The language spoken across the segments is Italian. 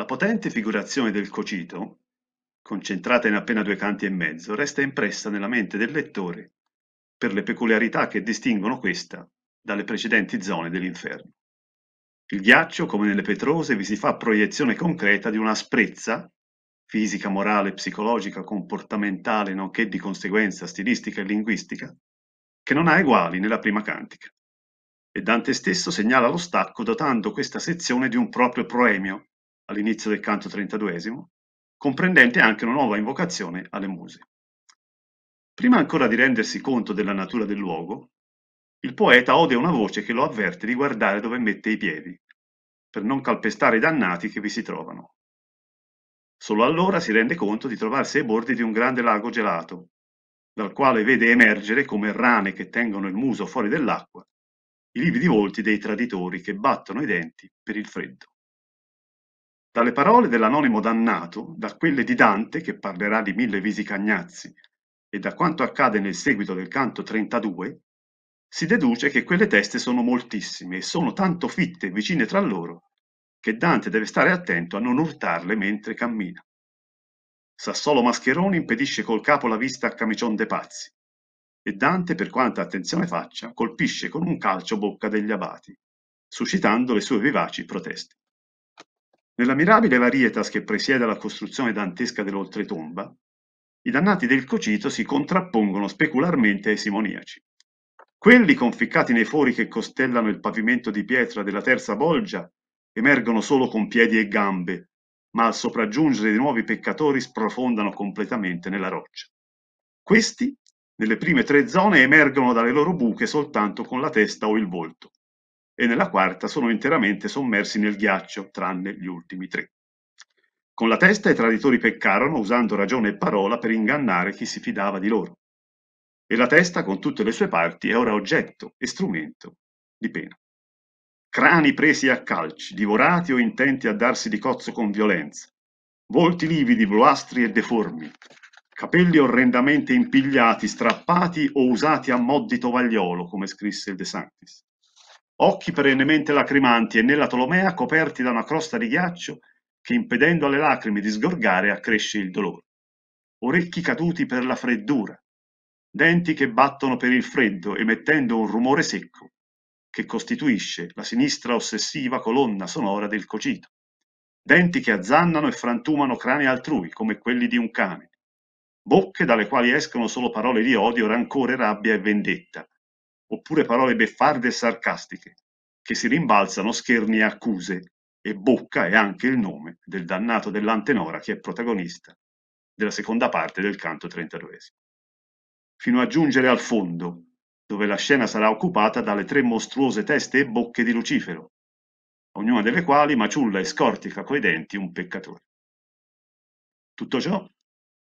La potente figurazione del cocito, concentrata in appena due canti e mezzo, resta impressa nella mente del lettore per le peculiarità che distinguono questa dalle precedenti zone dell'inferno. Il ghiaccio, come nelle petrose, vi si fa proiezione concreta di una asprezza, fisica, morale, psicologica, comportamentale, nonché di conseguenza stilistica e linguistica, che non ha eguali nella prima cantica. E Dante stesso segnala lo stacco dotando questa sezione di un proprio proemio, all'inizio del canto trentaduesimo, comprendente anche una nuova invocazione alle muse. Prima ancora di rendersi conto della natura del luogo, il poeta ode una voce che lo avverte di guardare dove mette i piedi, per non calpestare i dannati che vi si trovano. Solo allora si rende conto di trovarsi ai bordi di un grande lago gelato, dal quale vede emergere come rane che tengono il muso fuori dell'acqua i lividi volti dei traditori che battono i denti per il freddo. Dalle parole dell'anonimo dannato, da quelle di Dante che parlerà di mille visi cagnazzi e da quanto accade nel seguito del canto 32, si deduce che quelle teste sono moltissime e sono tanto fitte e vicine tra loro che Dante deve stare attento a non urtarle mentre cammina. Sassolo Mascheroni impedisce col capo la vista a Camicion de Pazzi e Dante, per quanta attenzione faccia, colpisce con un calcio bocca degli abati, suscitando le sue vivaci proteste. Nella mirabile varietas che presiede alla costruzione dantesca dell'oltretomba, i dannati del Cocito si contrappongono specularmente ai simoniaci. Quelli conficcati nei fori che costellano il pavimento di pietra della terza bolgia emergono solo con piedi e gambe, ma al sopraggiungere di nuovi peccatori sprofondano completamente nella roccia. Questi, nelle prime tre zone, emergono dalle loro buche soltanto con la testa o il volto e nella quarta sono interamente sommersi nel ghiaccio, tranne gli ultimi tre. Con la testa i traditori peccarono usando ragione e parola per ingannare chi si fidava di loro. E la testa, con tutte le sue parti, è ora oggetto e strumento di pena. Crani presi a calci, divorati o intenti a darsi di cozzo con violenza, volti lividi, bluastri e deformi, capelli orrendamente impigliati, strappati o usati a mo' di tovagliolo, come scrisse il De Sanctis occhi perennemente lacrimanti e nella Tolomea coperti da una crosta di ghiaccio che impedendo alle lacrime di sgorgare accresce il dolore. Orecchi caduti per la freddura, denti che battono per il freddo emettendo un rumore secco che costituisce la sinistra ossessiva colonna sonora del cocito. Denti che azzannano e frantumano crani altrui come quelli di un cane. Bocche dalle quali escono solo parole di odio, rancore, rabbia e vendetta oppure parole beffarde e sarcastiche, che si rimbalzano scherni e accuse, e Bocca è anche il nome del dannato dell'antenora che è protagonista della seconda parte del canto 32. Fino a giungere al fondo, dove la scena sarà occupata dalle tre mostruose teste e bocche di Lucifero, ognuna delle quali maciulla e scortica coi denti un peccatore. Tutto ciò,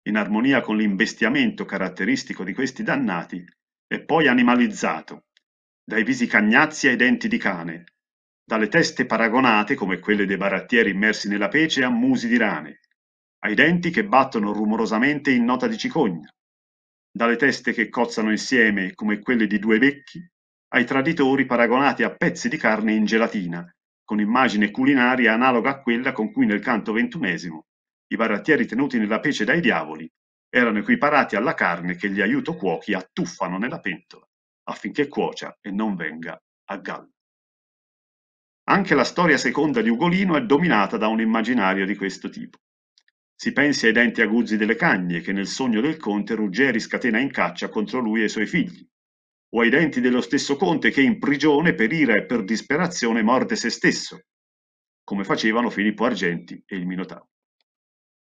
in armonia con l'imbestiamento caratteristico di questi dannati, e poi animalizzato, dai visi cagnazzi ai denti di cane, dalle teste paragonate, come quelle dei barattieri immersi nella pece, a musi di rane, ai denti che battono rumorosamente in nota di cicogna, dalle teste che cozzano insieme come quelle di due vecchi, ai traditori paragonati a pezzi di carne in gelatina, con immagine culinaria analoga a quella con cui nel canto ventunesimo i barattieri tenuti nella pece dai diavoli erano equiparati alla carne che gli aiuto cuochi attuffano nella pentola affinché cuocia e non venga a gallo. Anche la storia seconda di Ugolino è dominata da un immaginario di questo tipo. Si pensi ai denti aguzzi delle cagne che nel sogno del conte Ruggeri scatena in caccia contro lui e i suoi figli, o ai denti dello stesso conte che in prigione per ira e per disperazione morde se stesso, come facevano Filippo Argenti e il Minotauro.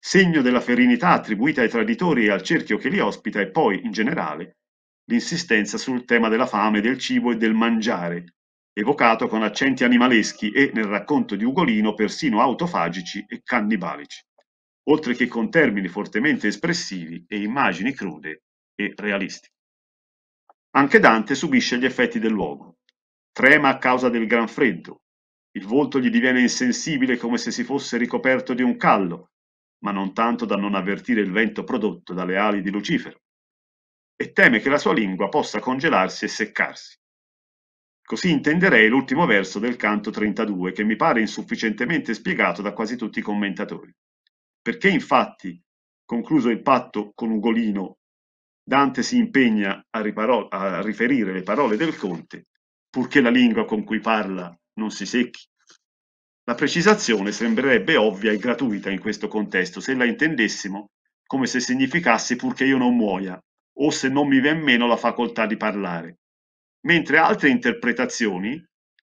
Segno della ferinità attribuita ai traditori e al cerchio che li ospita e poi, in generale, l'insistenza sul tema della fame, del cibo e del mangiare, evocato con accenti animaleschi e, nel racconto di Ugolino, persino autofagici e cannibalici, oltre che con termini fortemente espressivi e immagini crude e realisti. Anche Dante subisce gli effetti dell'uomo. Trema a causa del gran freddo, il volto gli diviene insensibile come se si fosse ricoperto di un callo, ma non tanto da non avvertire il vento prodotto dalle ali di Lucifero, e teme che la sua lingua possa congelarsi e seccarsi. Così intenderei l'ultimo verso del canto 32, che mi pare insufficientemente spiegato da quasi tutti i commentatori. Perché infatti, concluso il patto con Ugolino, Dante si impegna a, a riferire le parole del conte, purché la lingua con cui parla non si secchi? La precisazione sembrerebbe ovvia e gratuita in questo contesto se la intendessimo come se significasse purché io non muoia, o se non mi ven meno la facoltà di parlare. Mentre altre interpretazioni,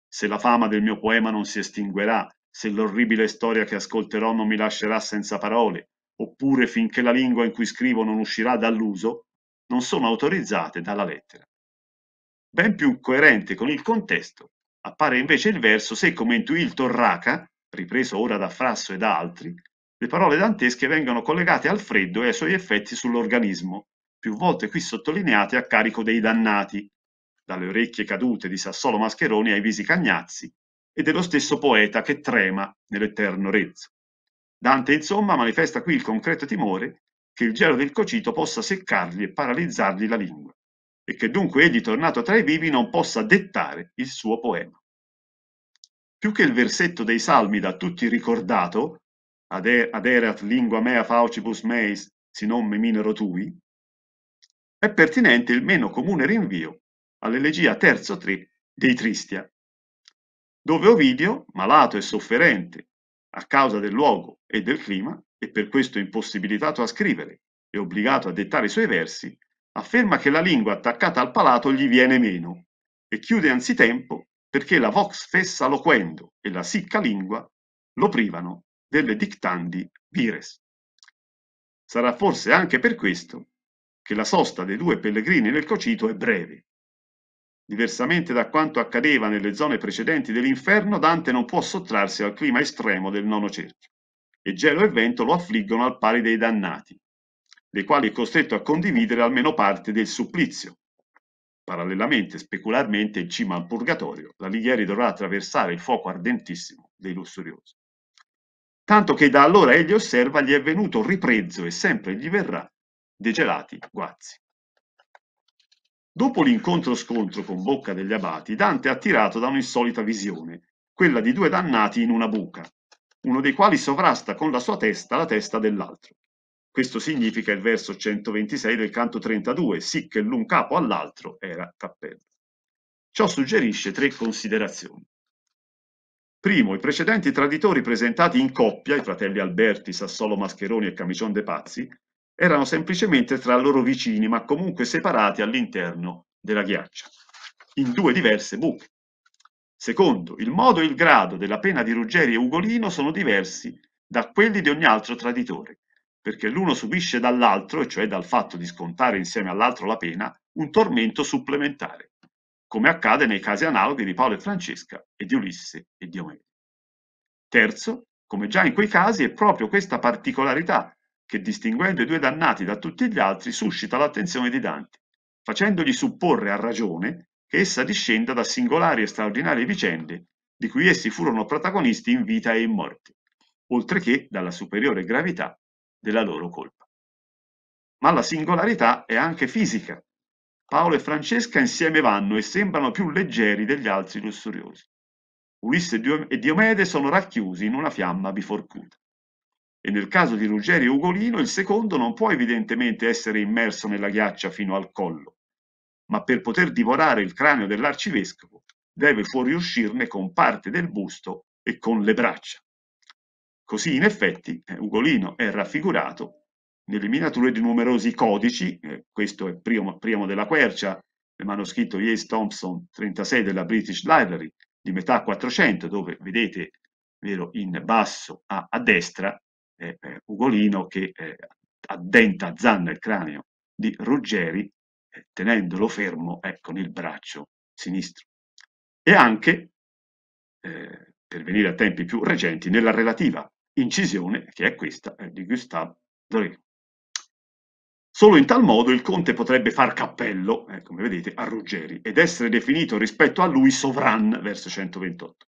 se la fama del mio poema non si estinguerà, se l'orribile storia che ascolterò non mi lascerà senza parole, oppure finché la lingua in cui scrivo non uscirà dall'uso, non sono autorizzate dalla lettera. Ben più coerente con il contesto Appare invece il verso se come intuì il Torraca, ripreso ora da Frasso e da altri, le parole dantesche vengono collegate al freddo e ai suoi effetti sull'organismo, più volte qui sottolineate a carico dei dannati, dalle orecchie cadute di Sassolo Mascheroni ai visi cagnazzi, e dello stesso poeta che trema nell'eterno rezzo. Dante, insomma, manifesta qui il concreto timore che il gelo del cocito possa seccargli e paralizzargli la lingua e che dunque egli tornato tra i vivi non possa dettare il suo poema. Più che il versetto dei Salmi da tutti ricordato, ad, erat lingua mea faucibus meis, si non me minero tui, è pertinente il meno comune rinvio all'elegia terzo tri dei Tristia, dove Ovidio, malato e sofferente a causa del luogo e del clima, e per questo impossibilitato a scrivere e obbligato a dettare i suoi versi, afferma che la lingua attaccata al palato gli viene meno e chiude anzitempo perché la vox fessa loquendo e la sicca lingua lo privano delle dictandi vires. Sarà forse anche per questo che la sosta dei due pellegrini nel Cocito è breve. Diversamente da quanto accadeva nelle zone precedenti dell'inferno, Dante non può sottrarsi al clima estremo del nono cerchio, e gelo e vento lo affliggono al pari dei dannati, le quali è costretto a condividere almeno parte del supplizio. Parallelamente, specularmente, in cima al purgatorio, l'Alighieri dovrà attraversare il fuoco ardentissimo dei lussuriosi. Tanto che da allora egli osserva gli è venuto riprezzo e sempre gli verrà degelati guazzi. Dopo l'incontro-scontro con Bocca degli Abati, Dante è attirato da un'insolita visione, quella di due dannati in una buca, uno dei quali sovrasta con la sua testa la testa dell'altro. Questo significa il verso 126 del canto 32, sì che l'un capo all'altro era cappello. Ciò suggerisce tre considerazioni. Primo, i precedenti traditori presentati in coppia, i fratelli Alberti, Sassolo Mascheroni e Camicion De Pazzi, erano semplicemente tra loro vicini, ma comunque separati all'interno della ghiaccia, in due diverse buche. Secondo, il modo e il grado della pena di Ruggeri e Ugolino sono diversi da quelli di ogni altro traditore perché l'uno subisce dall'altro, e cioè dal fatto di scontare insieme all'altro la pena, un tormento supplementare, come accade nei casi analoghi di Paolo e Francesca e di Ulisse e di Omero. Terzo, come già in quei casi, è proprio questa particolarità che, distinguendo i due dannati da tutti gli altri, suscita l'attenzione di Dante, facendogli supporre a ragione che essa discenda da singolari e straordinarie vicende di cui essi furono protagonisti in vita e in morte, oltre che dalla superiore gravità della loro colpa. Ma la singolarità è anche fisica. Paolo e Francesca insieme vanno e sembrano più leggeri degli altri lussuriosi. Ulisse e Diomede sono racchiusi in una fiamma biforcuta. E nel caso di Ruggeri e Ugolino, il secondo non può evidentemente essere immerso nella ghiaccia fino al collo, ma per poter divorare il cranio dell'arcivescovo deve fuoriuscirne con parte del busto e con le braccia. Così in effetti eh, Ugolino è raffigurato nelle miniature di numerosi codici, eh, questo è primo, Priamo della Quercia, il manoscritto Yates Thompson 36 della British Library di metà 400, dove vedete vero, in basso a, a destra eh, Ugolino che eh, addenta a zanna il cranio di Ruggeri eh, tenendolo fermo eh, con il braccio sinistro. E anche, eh, per venire a tempi più recenti, nella relativa incisione che è questa di Gustave Doré. Solo in tal modo il conte potrebbe far cappello, eh, come vedete, a Ruggeri ed essere definito rispetto a lui sovran, verso 128.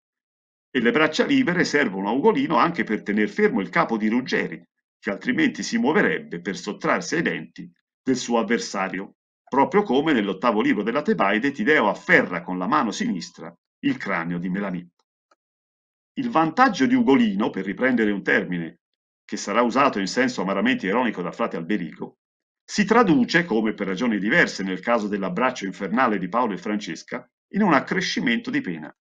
E le braccia libere servono a Ugolino anche per tener fermo il capo di Ruggeri, che altrimenti si muoverebbe per sottrarsi ai denti del suo avversario, proprio come nell'ottavo libro della Tebaide Tideo afferra con la mano sinistra il cranio di Melanie. Il vantaggio di Ugolino, per riprendere un termine che sarà usato in senso amaramente ironico da frate Alberico, si traduce, come per ragioni diverse nel caso dell'abbraccio infernale di Paolo e Francesca, in un accrescimento di pena,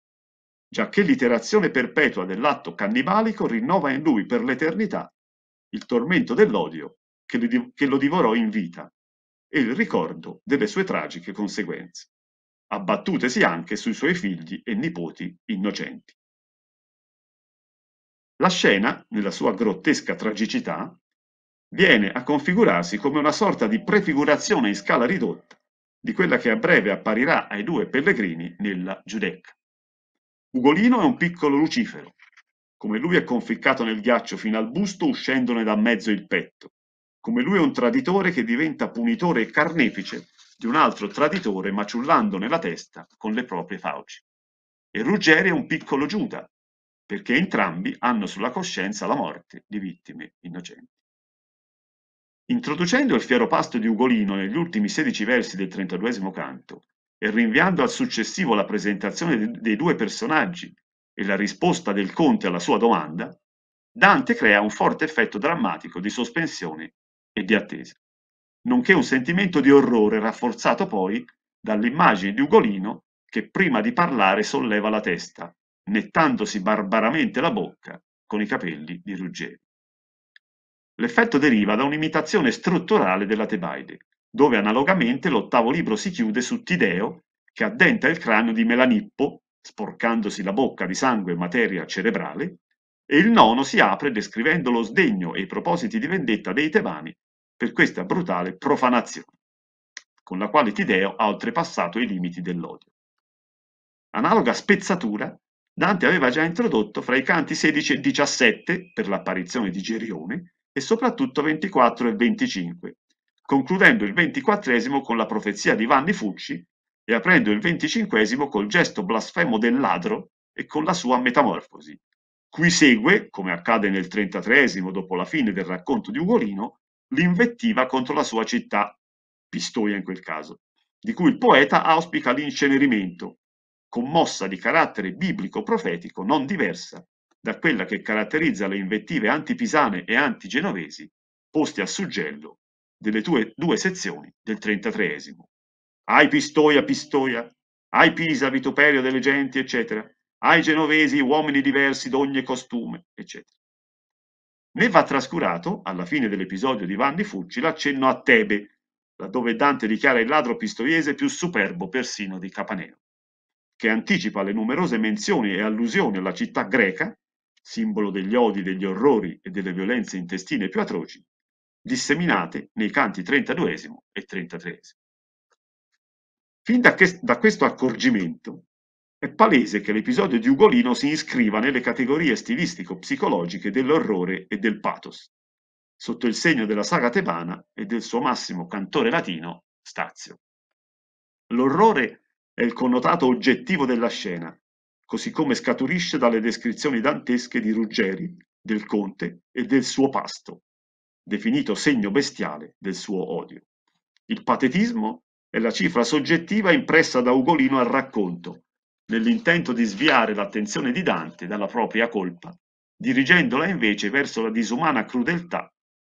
giacché l'iterazione perpetua dell'atto cannibalico rinnova in lui per l'eternità il tormento dell'odio che lo divorò in vita e il ricordo delle sue tragiche conseguenze, abbattutesi anche sui suoi figli e nipoti innocenti. La scena, nella sua grottesca tragicità, viene a configurarsi come una sorta di prefigurazione in scala ridotta di quella che a breve apparirà ai due pellegrini nella Giudecca. Ugolino è un piccolo Lucifero, come lui è conficcato nel ghiaccio fino al busto uscendone da mezzo il petto, come lui è un traditore che diventa punitore e carnefice di un altro traditore maciullandone la testa con le proprie fauci. E Ruggeri è un piccolo Giuda, perché entrambi hanno sulla coscienza la morte di vittime innocenti. Introducendo il fiero pasto di Ugolino negli ultimi 16 versi del 32 canto e rinviando al successivo la presentazione dei due personaggi e la risposta del conte alla sua domanda, Dante crea un forte effetto drammatico di sospensione e di attesa, nonché un sentimento di orrore rafforzato poi dall'immagine di Ugolino che prima di parlare solleva la testa nettandosi barbaramente la bocca con i capelli di Ruggeri. L'effetto deriva da un'imitazione strutturale della Tebaide, dove analogamente l'ottavo libro si chiude su Tideo che addenta il cranio di Melanippo, sporcandosi la bocca di sangue e materia cerebrale, e il nono si apre descrivendo lo sdegno e i propositi di vendetta dei tebani per questa brutale profanazione, con la quale Tideo ha oltrepassato i limiti dell'odio. Analoga spezzatura Dante aveva già introdotto fra i canti 16 e 17 per l'apparizione di Gerione e soprattutto 24 e 25, concludendo il 24 con la profezia di Vanni Fucci e aprendo il 25 col gesto blasfemo del ladro e con la sua metamorfosi. Qui segue, come accade nel 33 dopo la fine del racconto di Ugolino, l'invettiva contro la sua città, Pistoia in quel caso, di cui il poeta auspica l'incenerimento, commossa di carattere biblico-profetico non diversa da quella che caratterizza le invettive antipisane e antigenovesi poste a suggello delle tue due sezioni del 33 Ai Pistoia, Pistoia, ai Pisa, vituperio delle genti, eccetera, ai genovesi, uomini diversi d'ogni costume, eccetera. Ne va trascurato, alla fine dell'episodio di Vanni Fucci, l'accenno a Tebe, laddove Dante dichiara il ladro pistoiese più superbo persino di Capaneo che anticipa le numerose menzioni e allusioni alla città greca, simbolo degli odi, degli orrori e delle violenze intestine più atroci, disseminate nei canti 32 e 33. Fin da, che, da questo accorgimento è palese che l'episodio di Ugolino si iscriva nelle categorie stilistico-psicologiche dell'orrore e del pathos, sotto il segno della saga tebana e del suo massimo cantore latino, Stazio. L'orrore è il connotato oggettivo della scena, così come scaturisce dalle descrizioni dantesche di Ruggeri, del conte e del suo pasto, definito segno bestiale del suo odio. Il patetismo è la cifra soggettiva impressa da Ugolino al racconto, nell'intento di sviare l'attenzione di Dante dalla propria colpa, dirigendola invece verso la disumana crudeltà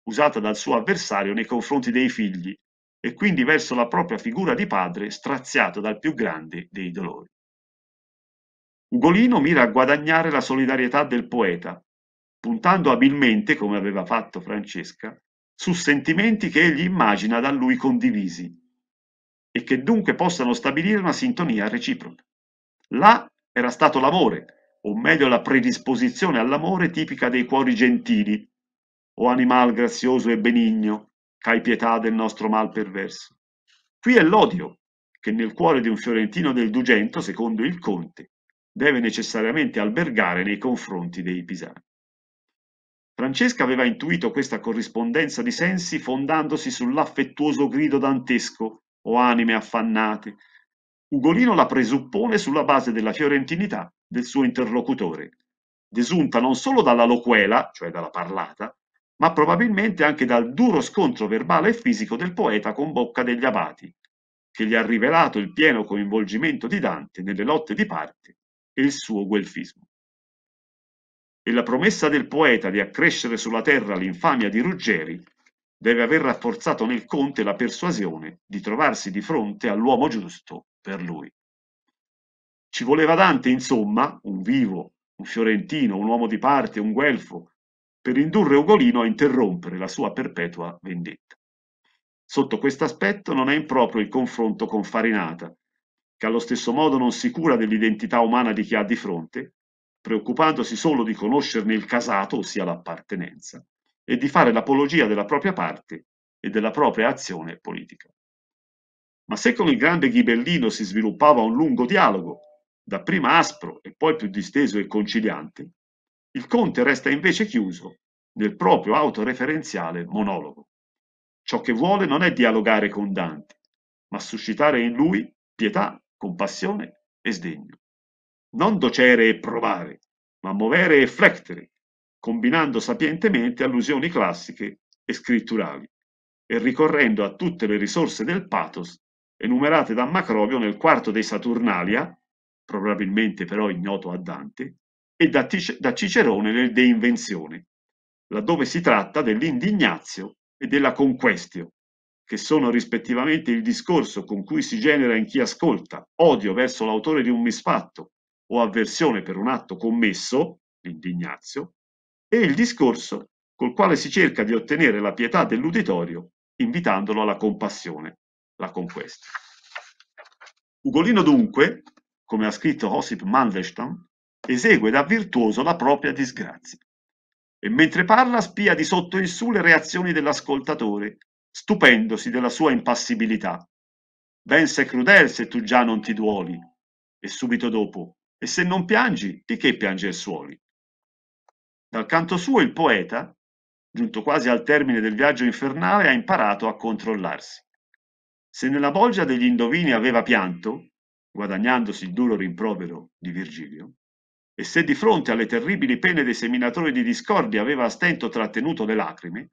usata dal suo avversario nei confronti dei figli e quindi verso la propria figura di padre straziato dal più grande dei dolori. Ugolino mira a guadagnare la solidarietà del poeta, puntando abilmente, come aveva fatto Francesca, su sentimenti che egli immagina da lui condivisi e che dunque possano stabilire una sintonia reciproca. Là era stato l'amore, o meglio la predisposizione all'amore tipica dei cuori gentili, o animal grazioso e benigno, C'hai pietà del nostro mal perverso. Qui è l'odio, che nel cuore di un fiorentino del Dugento, secondo il conte, deve necessariamente albergare nei confronti dei pisani. Francesca aveva intuito questa corrispondenza di sensi fondandosi sull'affettuoso grido dantesco o anime affannate. Ugolino la presuppone sulla base della fiorentinità del suo interlocutore, desunta non solo dalla loquela, cioè dalla parlata, ma probabilmente anche dal duro scontro verbale e fisico del poeta con Bocca degli Abati, che gli ha rivelato il pieno coinvolgimento di Dante nelle lotte di parte e il suo guelfismo. E la promessa del poeta di accrescere sulla terra l'infamia di Ruggeri deve aver rafforzato nel conte la persuasione di trovarsi di fronte all'uomo giusto per lui. Ci voleva Dante, insomma, un vivo, un fiorentino, un uomo di parte, un guelfo, per indurre Ugolino a interrompere la sua perpetua vendetta. Sotto questo aspetto non è improprio il confronto con Farinata, che allo stesso modo non si cura dell'identità umana di chi ha di fronte, preoccupandosi solo di conoscerne il casato, ossia l'appartenenza, e di fare l'apologia della propria parte e della propria azione politica. Ma se con il grande Ghibellino si sviluppava un lungo dialogo, dapprima aspro e poi più disteso e conciliante, il Conte resta invece chiuso nel proprio autoreferenziale monologo. Ciò che vuole non è dialogare con Dante, ma suscitare in lui pietà, compassione e sdegno. Non docere e provare, ma muovere e flettere, combinando sapientemente allusioni classiche e scritturali e ricorrendo a tutte le risorse del pathos enumerate da Macrobio nel quarto dei Saturnalia, probabilmente però ignoto a Dante, e da, da Cicerone nel De Invenzione, laddove si tratta dell'indignazio e della conquestio, che sono rispettivamente il discorso con cui si genera in chi ascolta odio verso l'autore di un misfatto o avversione per un atto commesso, l'indignazio, e il discorso col quale si cerca di ottenere la pietà dell'uditorio invitandolo alla compassione, la conquesta. Ugolino dunque, come ha scritto Josip Mandelstam, esegue da virtuoso la propria disgrazia. E mentre parla spia di sotto in su le reazioni dell'ascoltatore, stupendosi della sua impassibilità. Ben sei crudel se tu già non ti duoli. E subito dopo, e se non piangi, di che pianger suoli? Dal canto suo il poeta, giunto quasi al termine del viaggio infernale, ha imparato a controllarsi. Se nella bolgia degli indovini aveva pianto, guadagnandosi il duro rimprovero di Virgilio, e se di fronte alle terribili pene dei seminatori di discordia aveva a stento trattenuto le lacrime,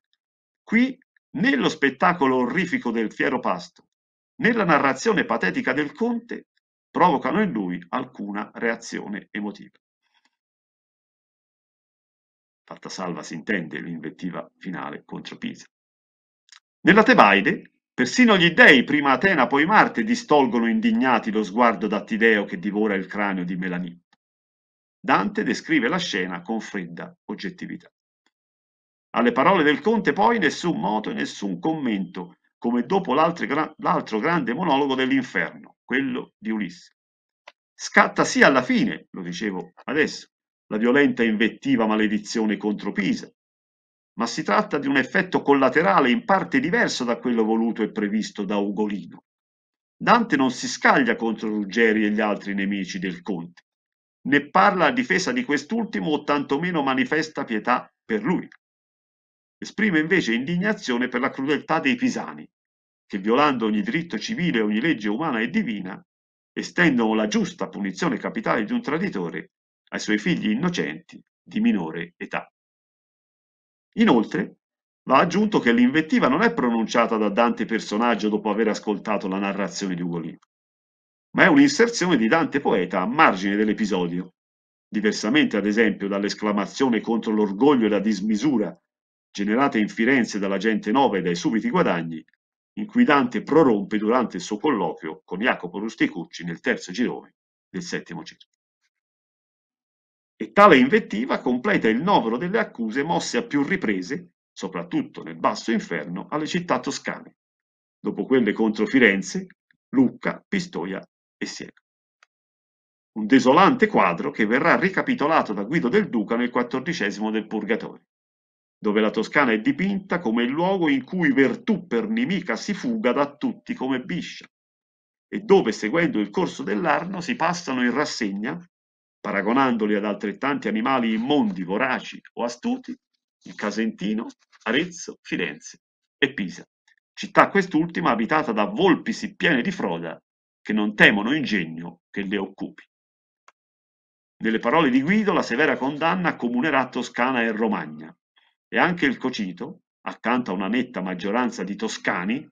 qui nello spettacolo orrifico del fiero pasto nella narrazione patetica del conte provocano in lui alcuna reazione emotiva. Fatta salva, si intende, l'invettiva finale contro Pisa. Nella Tebaide, persino gli dei, prima Atena poi Marte, distolgono indignati lo sguardo da Tideo che divora il cranio di Melanie. Dante descrive la scena con fredda oggettività. Alle parole del conte poi nessun moto e nessun commento, come dopo l'altro grande monologo dell'inferno, quello di Ulisse. Scatta sì alla fine, lo dicevo adesso, la violenta invettiva maledizione contro Pisa, ma si tratta di un effetto collaterale in parte diverso da quello voluto e previsto da Ugolino. Dante non si scaglia contro Ruggeri e gli altri nemici del conte, né parla a difesa di quest'ultimo o tantomeno manifesta pietà per lui. Esprime invece indignazione per la crudeltà dei pisani, che violando ogni diritto civile e ogni legge umana e divina, estendono la giusta punizione capitale di un traditore ai suoi figli innocenti di minore età. Inoltre, va aggiunto che l'invettiva non è pronunciata da Dante personaggio dopo aver ascoltato la narrazione di Ugolino, ma è un'inserzione di Dante poeta a margine dell'episodio. Diversamente, ad esempio, dall'esclamazione contro l'orgoglio e la dismisura generate in Firenze dalla gente nova e dai subiti guadagni, in cui Dante prorompe durante il suo colloquio con Jacopo Rusticucci nel terzo girone del settimo ciclo. E tale invettiva completa il novero delle accuse mosse a più riprese, soprattutto nel basso inferno, alle città toscane, dopo quelle contro Firenze, Lucca, Pistoia Siena. Un desolante quadro che verrà ricapitolato da Guido del Duca nel XIV del Purgatorio, dove la Toscana è dipinta come il luogo in cui Vertù per nimica si fuga da tutti come biscia, e dove seguendo il corso dell'Arno si passano in rassegna, paragonandoli ad altrettanti animali immondi, voraci o astuti, il Casentino, Arezzo, Firenze e Pisa, città quest'ultima abitata da volpi sì piene di froda che non temono ingegno che le occupi. Nelle parole di Guido la severa condanna comunerà Toscana e Romagna e anche il Cocito, accanto a una netta maggioranza di toscani,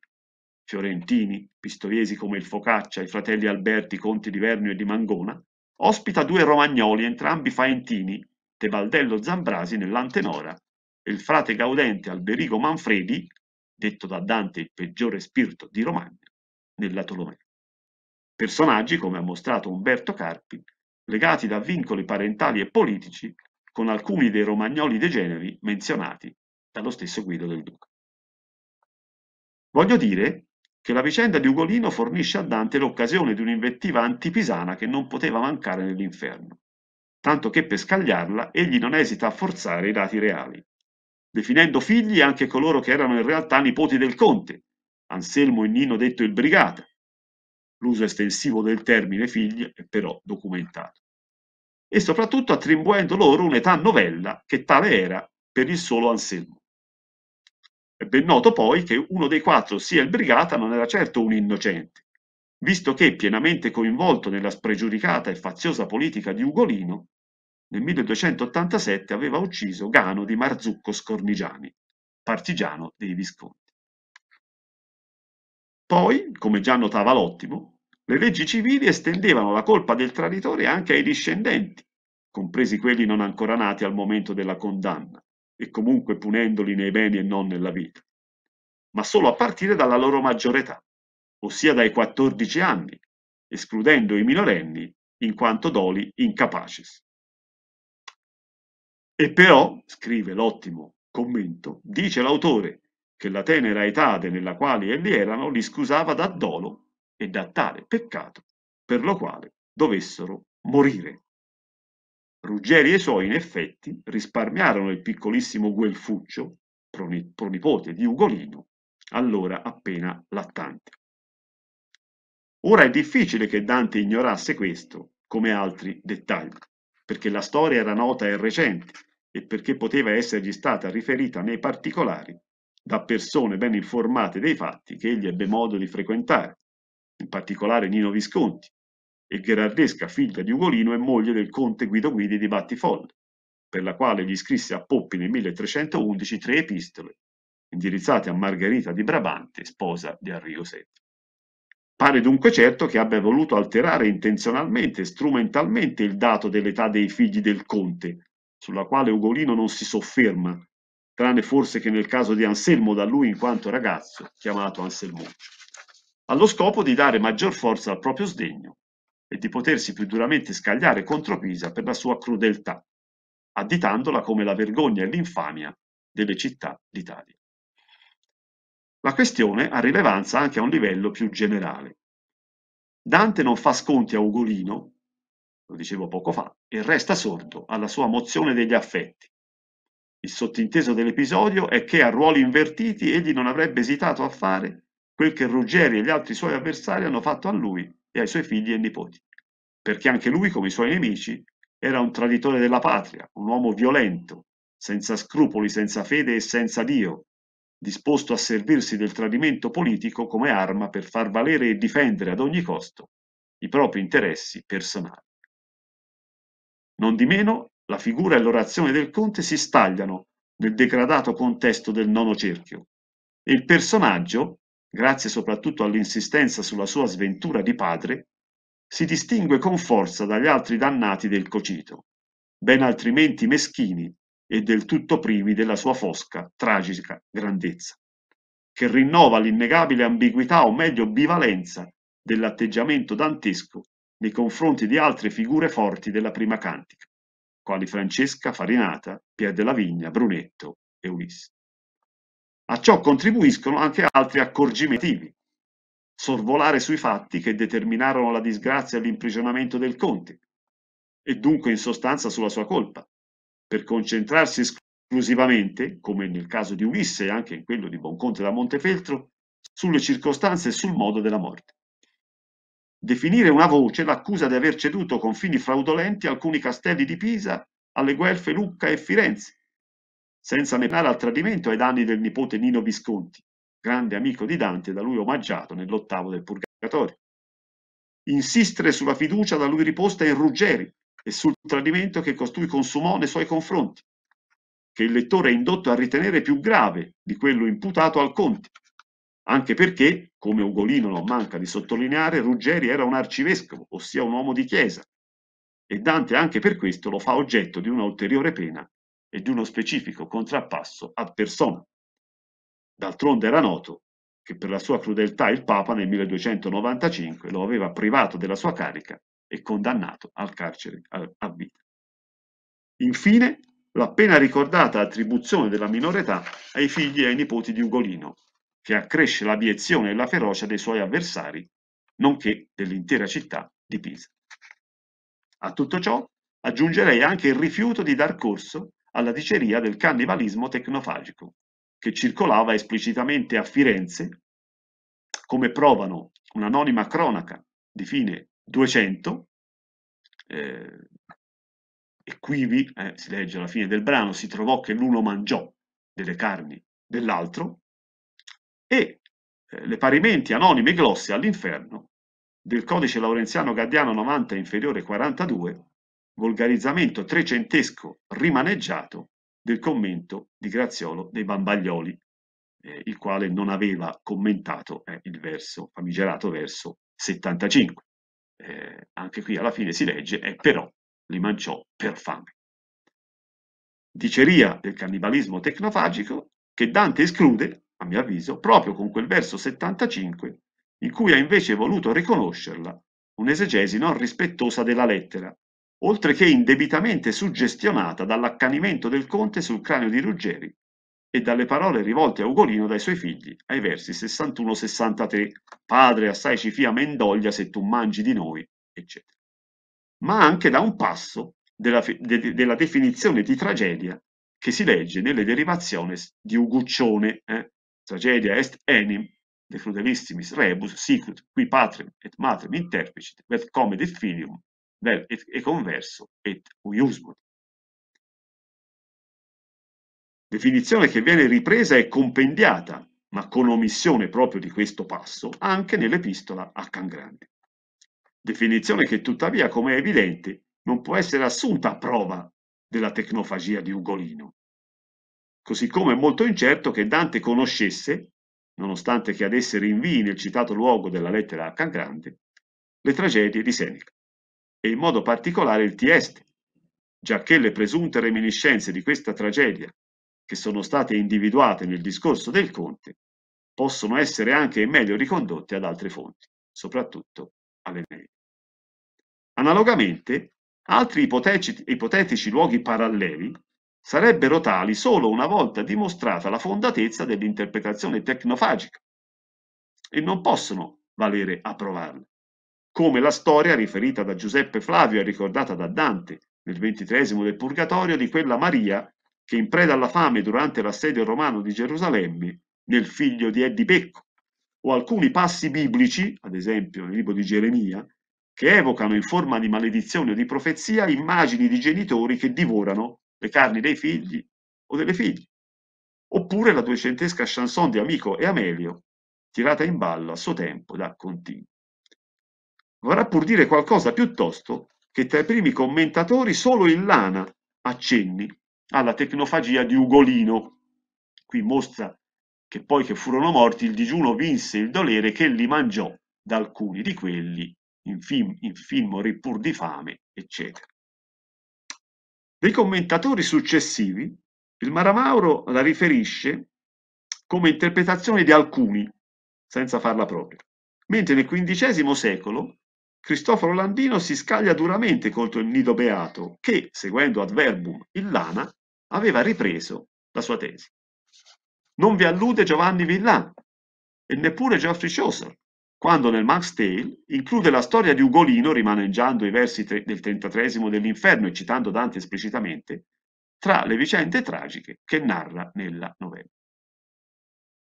fiorentini, pistoiesi come il Focaccia, i fratelli Alberti, conti di Vernio e di Mangona, ospita due romagnoli, entrambi faentini, Tebaldello Zambrasi nell'Antenora e il frate gaudente Alberigo Manfredi, detto da Dante il peggiore spirito di Romagna, nella Tolomea personaggi, come ha mostrato Umberto Carpi, legati da vincoli parentali e politici con alcuni dei romagnoli degeneri menzionati dallo stesso Guido del Duca. Voglio dire che la vicenda di Ugolino fornisce a Dante l'occasione di un'invettiva antipisana che non poteva mancare nell'inferno, tanto che per scagliarla egli non esita a forzare i dati reali, definendo figli anche coloro che erano in realtà nipoti del conte, Anselmo e Nino detto il Brigata, l'uso estensivo del termine figli è però documentato, e soprattutto attribuendo loro un'età novella che tale era per il solo Anselmo. È ben noto poi che uno dei quattro, sia il Brigata, non era certo un innocente, visto che pienamente coinvolto nella spregiudicata e faziosa politica di Ugolino, nel 1287 aveva ucciso Gano di Marzucco Scornigiani, partigiano dei Visconti. Poi, come già notava Lottimo, le leggi civili estendevano la colpa del traditore anche ai discendenti, compresi quelli non ancora nati al momento della condanna, e comunque punendoli nei beni e non nella vita, ma solo a partire dalla loro maggiore età, ossia dai 14 anni, escludendo i minorenni in quanto doli incapaces. E però, scrive l'ottimo commento, dice l'autore, che la tenera etade nella quale egli erano li scusava da dolo e da tale peccato per lo quale dovessero morire. Ruggeri e i suoi, in effetti, risparmiarono il piccolissimo Guelfuccio, pronipote di Ugolino, allora appena lattante. Ora è difficile che Dante ignorasse questo, come altri dettagli, perché la storia era nota e recente e perché poteva essergli stata riferita nei particolari da persone ben informate dei fatti che egli ebbe modo di frequentare, in particolare Nino Visconti, e gherardesca figlia di Ugolino e moglie del conte Guido Guidi di Battifolle, per la quale gli scrisse a Poppi nel 1311 tre epistole, indirizzate a Margherita di Brabante, sposa di Arrigo VII. Pare dunque certo che abbia voluto alterare intenzionalmente e strumentalmente il dato dell'età dei figli del conte, sulla quale Ugolino non si sofferma, tranne forse che nel caso di Anselmo da lui in quanto ragazzo, chiamato Anselmuccio, allo scopo di dare maggior forza al proprio sdegno e di potersi più duramente scagliare contro Pisa per la sua crudeltà, additandola come la vergogna e l'infamia delle città d'Italia. La questione ha rilevanza anche a un livello più generale. Dante non fa sconti a Ugolino, lo dicevo poco fa, e resta sordo alla sua mozione degli affetti, il sottinteso dell'episodio è che a ruoli invertiti egli non avrebbe esitato a fare quel che Ruggeri e gli altri suoi avversari hanno fatto a lui e ai suoi figli e nipoti, perché anche lui, come i suoi nemici, era un traditore della patria, un uomo violento, senza scrupoli, senza fede e senza Dio, disposto a servirsi del tradimento politico come arma per far valere e difendere ad ogni costo i propri interessi personali. Non di meno, la figura e l'orazione del conte si stagliano nel degradato contesto del nono cerchio e il personaggio, grazie soprattutto all'insistenza sulla sua sventura di padre, si distingue con forza dagli altri dannati del cocito, ben altrimenti meschini e del tutto privi della sua fosca, tragica grandezza, che rinnova l'innegabile ambiguità o meglio bivalenza dell'atteggiamento dantesco nei confronti di altre figure forti della prima cantica quali Francesca Farinata, Pier della Vigna, Brunetto e Ulisse. A ciò contribuiscono anche altri accorgimenti, sorvolare sui fatti che determinarono la disgrazia e l'imprigionamento del conte, e dunque in sostanza sulla sua colpa, per concentrarsi esclusivamente, come nel caso di Ulisse e anche in quello di Bonconte da Montefeltro, sulle circostanze e sul modo della morte. Definire una voce l'accusa di aver ceduto con fini fraudolenti alcuni castelli di Pisa alle guelfe Lucca e Firenze, senza nemmeno al tradimento ai danni del nipote Nino Visconti, grande amico di Dante da lui omaggiato nell'ottavo del Purgatorio. Insistere sulla fiducia da lui riposta in Ruggeri e sul tradimento che costui consumò nei suoi confronti, che il lettore è indotto a ritenere più grave di quello imputato al Conte, anche perché, come Ugolino non manca di sottolineare, Ruggeri era un arcivescovo, ossia un uomo di chiesa, e Dante anche per questo lo fa oggetto di un'ulteriore pena e di uno specifico contrappasso ad persona. D'altronde era noto che per la sua crudeltà il Papa nel 1295 lo aveva privato della sua carica e condannato al carcere a vita. Infine, l'appena ricordata attribuzione della minore età ai figli e ai nipoti di Ugolino, che accresce l'abiezione e la ferocia dei suoi avversari, nonché dell'intera città di Pisa. A tutto ciò aggiungerei anche il rifiuto di dar corso alla diceria del cannibalismo tecnofagico, che circolava esplicitamente a Firenze, come provano un'anonima cronaca di fine 200, eh, e quivi, eh, si legge alla fine del brano, si trovò che l'uno mangiò delle carni dell'altro, e eh, le parimenti anonime glosse all'inferno del codice laurenziano gaddiano 90 inferiore 42, volgarizzamento trecentesco rimaneggiato del commento di Graziolo dei Bambaglioli, eh, il quale non aveva commentato eh, il verso, famigerato verso 75. Eh, anche qui alla fine si legge, e eh, però li mangiò per fame diceria del cannibalismo tecnofagico che Dante esclude a mio avviso, proprio con quel verso 75 in cui ha invece voluto riconoscerla un'esegesi non rispettosa della lettera, oltre che indebitamente suggestionata dall'accanimento del conte sul cranio di Ruggeri e dalle parole rivolte a Ugolino dai suoi figli ai versi 61-63, padre assai ci fia mendoglia se tu mangi di noi, eccetera. Ma anche da un passo della, de, della definizione di tragedia che si legge nelle derivazioni di Uguccione, eh, tragedia est enim, de crudelissimis rebus, sicut qui patrem et matrem interpicit, vel comede filium, vel et, et converso et uiusmod. Definizione che viene ripresa e compendiata, ma con omissione proprio di questo passo, anche nell'epistola a Cangrande. Definizione che tuttavia, come è evidente, non può essere assunta a prova della tecnofagia di Ugolino, così come è molto incerto che Dante conoscesse, nonostante che adesse rinvii nel citato luogo della lettera a Cancrante, le tragedie di Seneca, e in modo particolare il Tieste, giacché le presunte reminiscenze di questa tragedia, che sono state individuate nel discorso del Conte, possono essere anche meglio ricondotte ad altre fonti, soprattutto alle all'Eneide. Analogamente, altri ipotetici, ipotetici luoghi paralleli sarebbero tali solo una volta dimostrata la fondatezza dell'interpretazione tecnofagica e non possono valere a provarle, come la storia riferita da Giuseppe Flavio e ricordata da Dante nel ventitresimo del Purgatorio di quella Maria che in preda alla fame durante l'assedio romano di Gerusalemme nel figlio di Eddipecco, o alcuni passi biblici, ad esempio nel libro di Geremia, che evocano in forma di maledizione o di profezia immagini di genitori che divorano le carni dei figli o delle figlie. Oppure la duecentesca chanson di Amico e Amelio, tirata in ballo a suo tempo da Contini. Vorrà pur dire qualcosa piuttosto che tra i primi commentatori solo il Lana accenni alla tecnofagia di Ugolino. Qui mostra che poi che furono morti il digiuno vinse il dolere che li mangiò da alcuni di quelli in, in film pur di fame, eccetera. Nei commentatori successivi il Maramauro la riferisce come interpretazione di alcuni, senza farla propria, mentre nel XV secolo Cristoforo Landino si scaglia duramente contro il Nido Beato che, seguendo ad verbum il Lana, aveva ripreso la sua tesi. Non vi allude Giovanni Villan e neppure Geoffrey Chaucer, quando nel Max Tale include la storia di Ugolino rimaneggiando i versi del 33 dell'Inferno e citando Dante esplicitamente, tra le vicende tragiche che narra nella novella.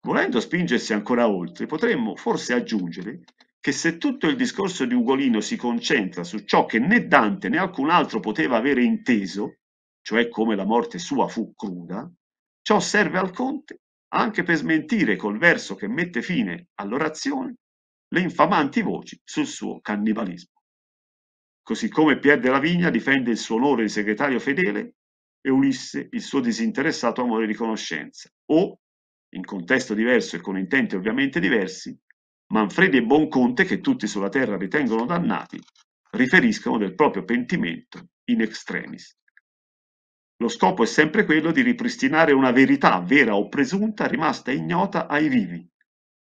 Volendo spingersi ancora oltre, potremmo forse aggiungere che se tutto il discorso di Ugolino si concentra su ciò che né Dante né alcun altro poteva avere inteso, cioè come la morte sua fu cruda, ciò serve al conte anche per smentire col verso che mette fine all'orazione le infamanti voci sul suo cannibalismo. Così come Pierre della Vigna difende il suo onore di segretario fedele e Ulisse il suo disinteressato amore di conoscenza, o, in contesto diverso e con intenti ovviamente diversi, Manfredi e Bonconte, che tutti sulla terra ritengono dannati, riferiscono del proprio pentimento in extremis. Lo scopo è sempre quello di ripristinare una verità vera o presunta rimasta ignota ai vivi,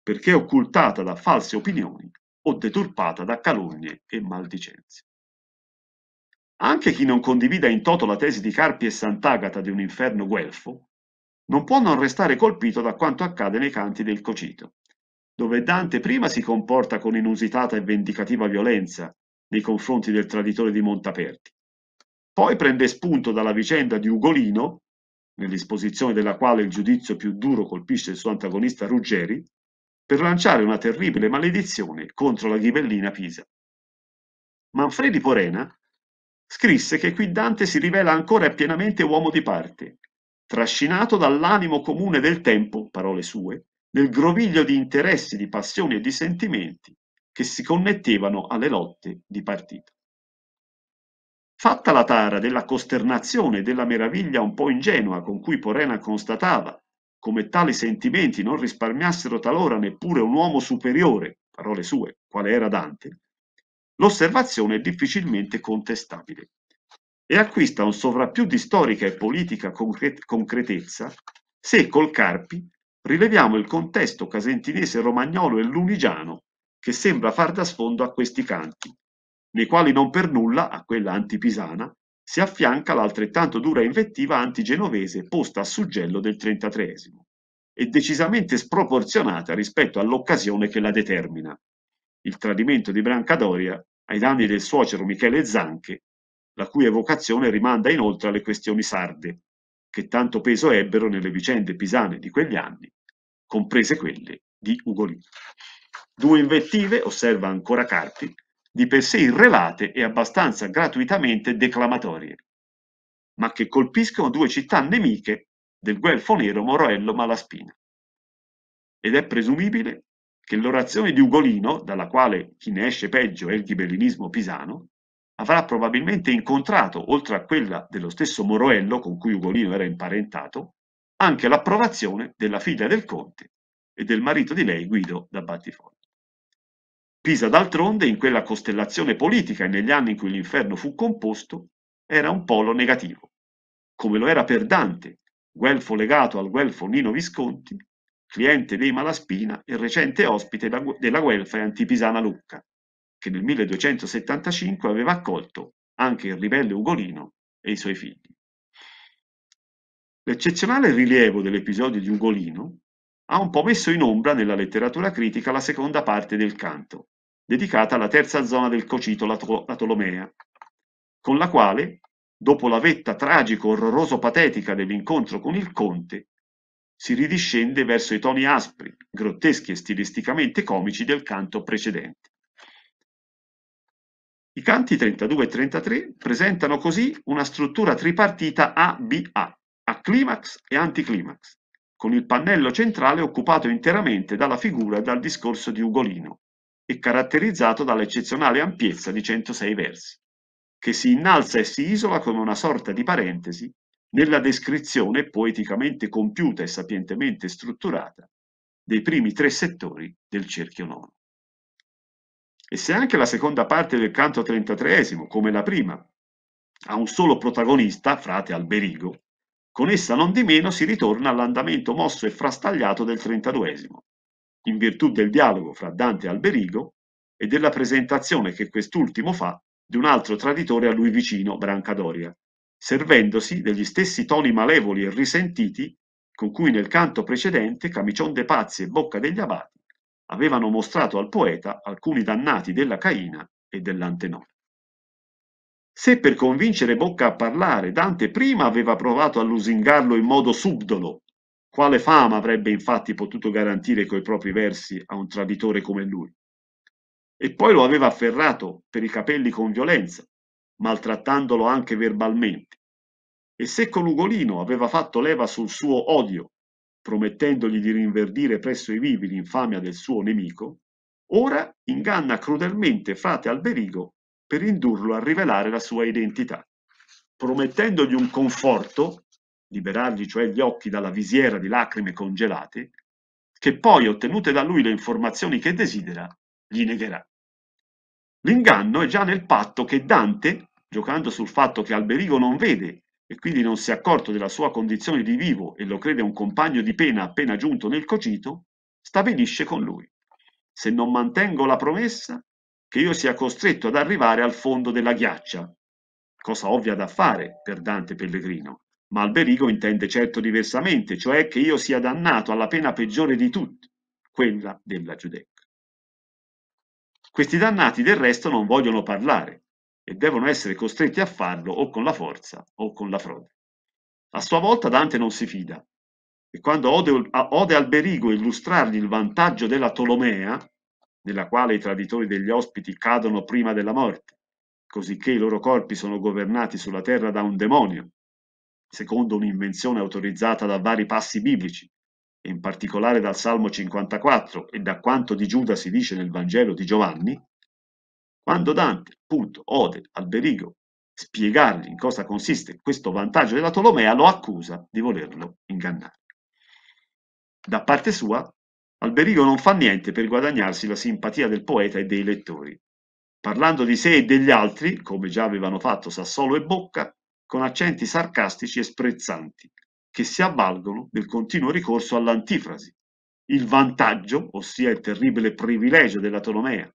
perché occultata da false opinioni o deturpata da calunnie e maldicenze. Anche chi non condivida in toto la tesi di Carpi e Sant'Agata di un inferno guelfo, non può non restare colpito da quanto accade nei canti del Cocito, dove Dante prima si comporta con inusitata e vendicativa violenza nei confronti del traditore di Montaperti, poi prende spunto dalla vicenda di Ugolino, nell'esposizione della quale il giudizio più duro colpisce il suo antagonista Ruggeri, per lanciare una terribile maledizione contro la ghibellina Pisa. Manfredi Porena scrisse che qui Dante si rivela ancora pienamente uomo di parte, trascinato dall'animo comune del tempo, parole sue, nel groviglio di interessi, di passioni e di sentimenti che si connettevano alle lotte di partito. Fatta la tara della costernazione e della meraviglia un po' ingenua con cui Porena constatava come tali sentimenti non risparmiassero talora neppure un uomo superiore, parole sue, quale era Dante, l'osservazione è difficilmente contestabile e acquista un sovrappiù di storica e politica concre- concretezza se col Carpi rileviamo il contesto casentinese romagnolo e lunigiano che sembra far da sfondo a questi canti, nei quali non per nulla, a quella antipisana, si affianca l'altrettanto dura invettiva antigenovese posta a suggello del trentatreesimo e decisamente sproporzionata rispetto all'occasione che la determina. Il tradimento di Brancadoria ai danni del suocero Michele Zanche, la cui evocazione rimanda inoltre alle questioni sarde, che tanto peso ebbero nelle vicende pisane di quegli anni, comprese quelle di Ugolino. Due invettive, osserva ancora Carpi, di per sé irrelate e abbastanza gratuitamente declamatorie, ma che colpiscono due città nemiche del guelfo nero Moroello Malaspina. Ed è presumibile che l'orazione di Ugolino, dalla quale chi ne esce peggio è il ghibellinismo pisano, avrà probabilmente incontrato, oltre a quella dello stesso Moroello con cui Ugolino era imparentato, anche l'approvazione della figlia del conte e del marito di lei Guido da Battifoglio. Pisa d'altronde, in quella costellazione politica e negli anni in cui l'inferno fu composto, era un polo negativo, come lo era per Dante, guelfo legato al guelfo Nino Visconti, cliente dei Malaspina e recente ospite della guelfa e antipisana Lucca, che nel 1275 aveva accolto anche il ribelle Ugolino e i suoi figli. L'eccezionale rilievo dell'episodio di Ugolino ha un po' messo in ombra nella letteratura critica la seconda parte del canto, dedicata alla terza zona del Cocito la Tolomea, con la quale, dopo la vetta tragico-orroroso-patetica dell'incontro con il conte, si ridiscende verso i toni aspri, grotteschi e stilisticamente comici del canto precedente. I canti 32 e 33 presentano così una struttura tripartita A-B-A, a climax e anticlimax, con il pannello centrale occupato interamente dalla figura e dal discorso di Ugolino, e caratterizzato dall'eccezionale ampiezza di 106 versi, che si innalza e si isola come una sorta di parentesi nella descrizione poeticamente compiuta e sapientemente strutturata dei primi tre settori del cerchio nono. E se anche la seconda parte del canto trentatreesimo, come la prima, ha un solo protagonista, frate Alberigo, con essa non di meno si ritorna all'andamento mosso e frastagliato del trentaduesimo, in virtù del dialogo fra Dante e Alberigo e della presentazione che quest'ultimo fa di un altro traditore a lui vicino, Brancadoria, servendosi degli stessi toni malevoli e risentiti con cui nel canto precedente Camicion de Pazzi e Bocca degli Abati avevano mostrato al poeta alcuni dannati della Caina e dell'Antenore. Se per convincere Bocca a parlare Dante prima aveva provato a lusingarlo in modo subdolo, quale fama avrebbe infatti potuto garantire coi propri versi a un traditore come lui? E poi lo aveva afferrato per i capelli con violenza, maltrattandolo anche verbalmente. E se con Ugolino aveva fatto leva sul suo odio, promettendogli di rinverdire presso i vivi l'infamia del suo nemico, ora inganna crudelmente frate Alberigo per indurlo a rivelare la sua identità, promettendogli un conforto liberargli cioè gli occhi dalla visiera di lacrime congelate, che poi, ottenute da lui le informazioni che desidera, gli negherà. L'inganno è già nel patto che Dante, giocando sul fatto che Alberigo non vede e quindi non si è accorto della sua condizione di vivo e lo crede un compagno di pena appena giunto nel cocito, stabilisce con lui. Se non mantengo la promessa, che io sia costretto ad arrivare al fondo della ghiaccia, cosa ovvia da fare per Dante Pellegrino, ma Alberigo intende certo diversamente, cioè che io sia dannato alla pena peggiore di tutte, quella della Giudecca. Questi dannati del resto non vogliono parlare e devono essere costretti a farlo o con la forza o con la frode. A sua volta Dante non si fida e quando ode, ode Alberico illustrargli il vantaggio della Tolomea, nella quale i traditori degli ospiti cadono prima della morte, cosicché i loro corpi sono governati sulla terra da un demonio, secondo un'invenzione autorizzata da vari passi biblici, e in particolare dal Salmo 54 e da quanto di Giuda si dice nel Vangelo di Giovanni, quando Dante, appunto, ode Alberigo spiegargli in cosa consiste questo vantaggio della Tolomea, lo accusa di volerlo ingannare. Da parte sua, Alberigo non fa niente per guadagnarsi la simpatia del poeta e dei lettori. Parlando di sé e degli altri, come già avevano fatto Sassolo e Bocca, con accenti sarcastici e sprezzanti, che si avvalgono del continuo ricorso all'antifrasi. Il vantaggio, ossia il terribile privilegio della Tolomea,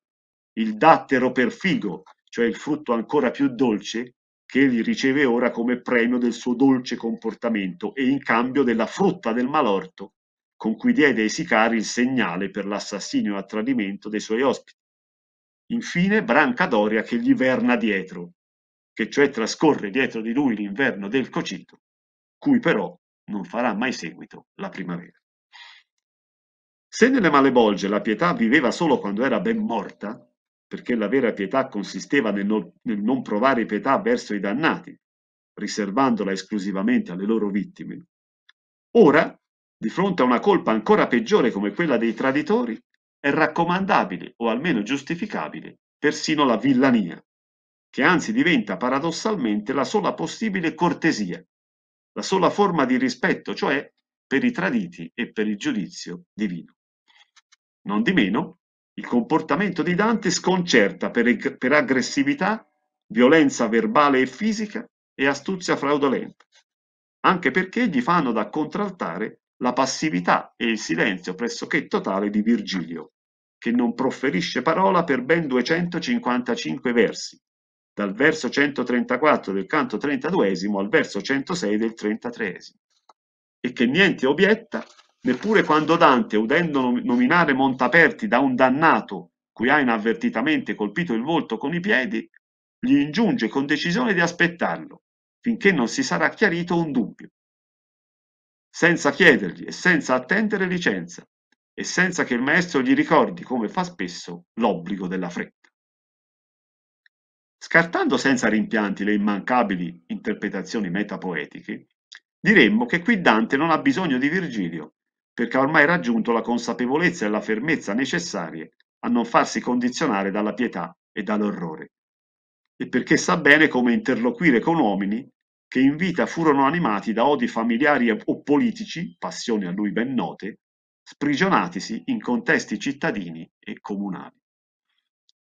il dattero per figo, cioè il frutto ancora più dolce, che egli riceve ora come premio del suo dolce comportamento e in cambio della frutta del malorto con cui diede ai sicari il segnale per l'assassinio a tradimento dei suoi ospiti. Infine Branca Doria che gli verna dietro, che cioè trascorre dietro di lui l'inverno del Cocito, cui però non farà mai seguito la primavera. Se nelle malebolge la pietà viveva solo quando era ben morta, perché la vera pietà consisteva nel non, nel non provare pietà verso i dannati, riservandola esclusivamente alle loro vittime, ora, di fronte a una colpa ancora peggiore come quella dei traditori, è raccomandabile o almeno giustificabile persino la villania, che anzi diventa paradossalmente la sola possibile cortesia, la sola forma di rispetto, cioè per i traditi e per il giudizio divino. Non di meno, il comportamento di Dante sconcerta per, per aggressività, violenza verbale e fisica e astuzia fraudolenta, anche perché gli fanno da contraltare la passività e il silenzio pressoché totale di Virgilio, che non profferisce parola per ben 255 versi, dal verso 134 del canto 32 al verso 106 del 33 e che niente obietta neppure quando Dante, udendo nominare Montaperti da un dannato cui ha inavvertitamente colpito il volto con i piedi, gli ingiunge con decisione di aspettarlo, finché non si sarà chiarito un dubbio. Senza chiedergli e senza attendere licenza, e senza che il maestro gli ricordi, come fa spesso, l'obbligo della fretta. Scartando senza rimpianti le immancabili interpretazioni metapoetiche, diremmo che qui Dante non ha bisogno di Virgilio, perché ha ormai raggiunto la consapevolezza e la fermezza necessarie a non farsi condizionare dalla pietà e dall'orrore, e perché sa bene come interloquire con uomini che in vita furono animati da odi familiari o politici, passioni a lui ben note, sprigionatisi in contesti cittadini e comunali.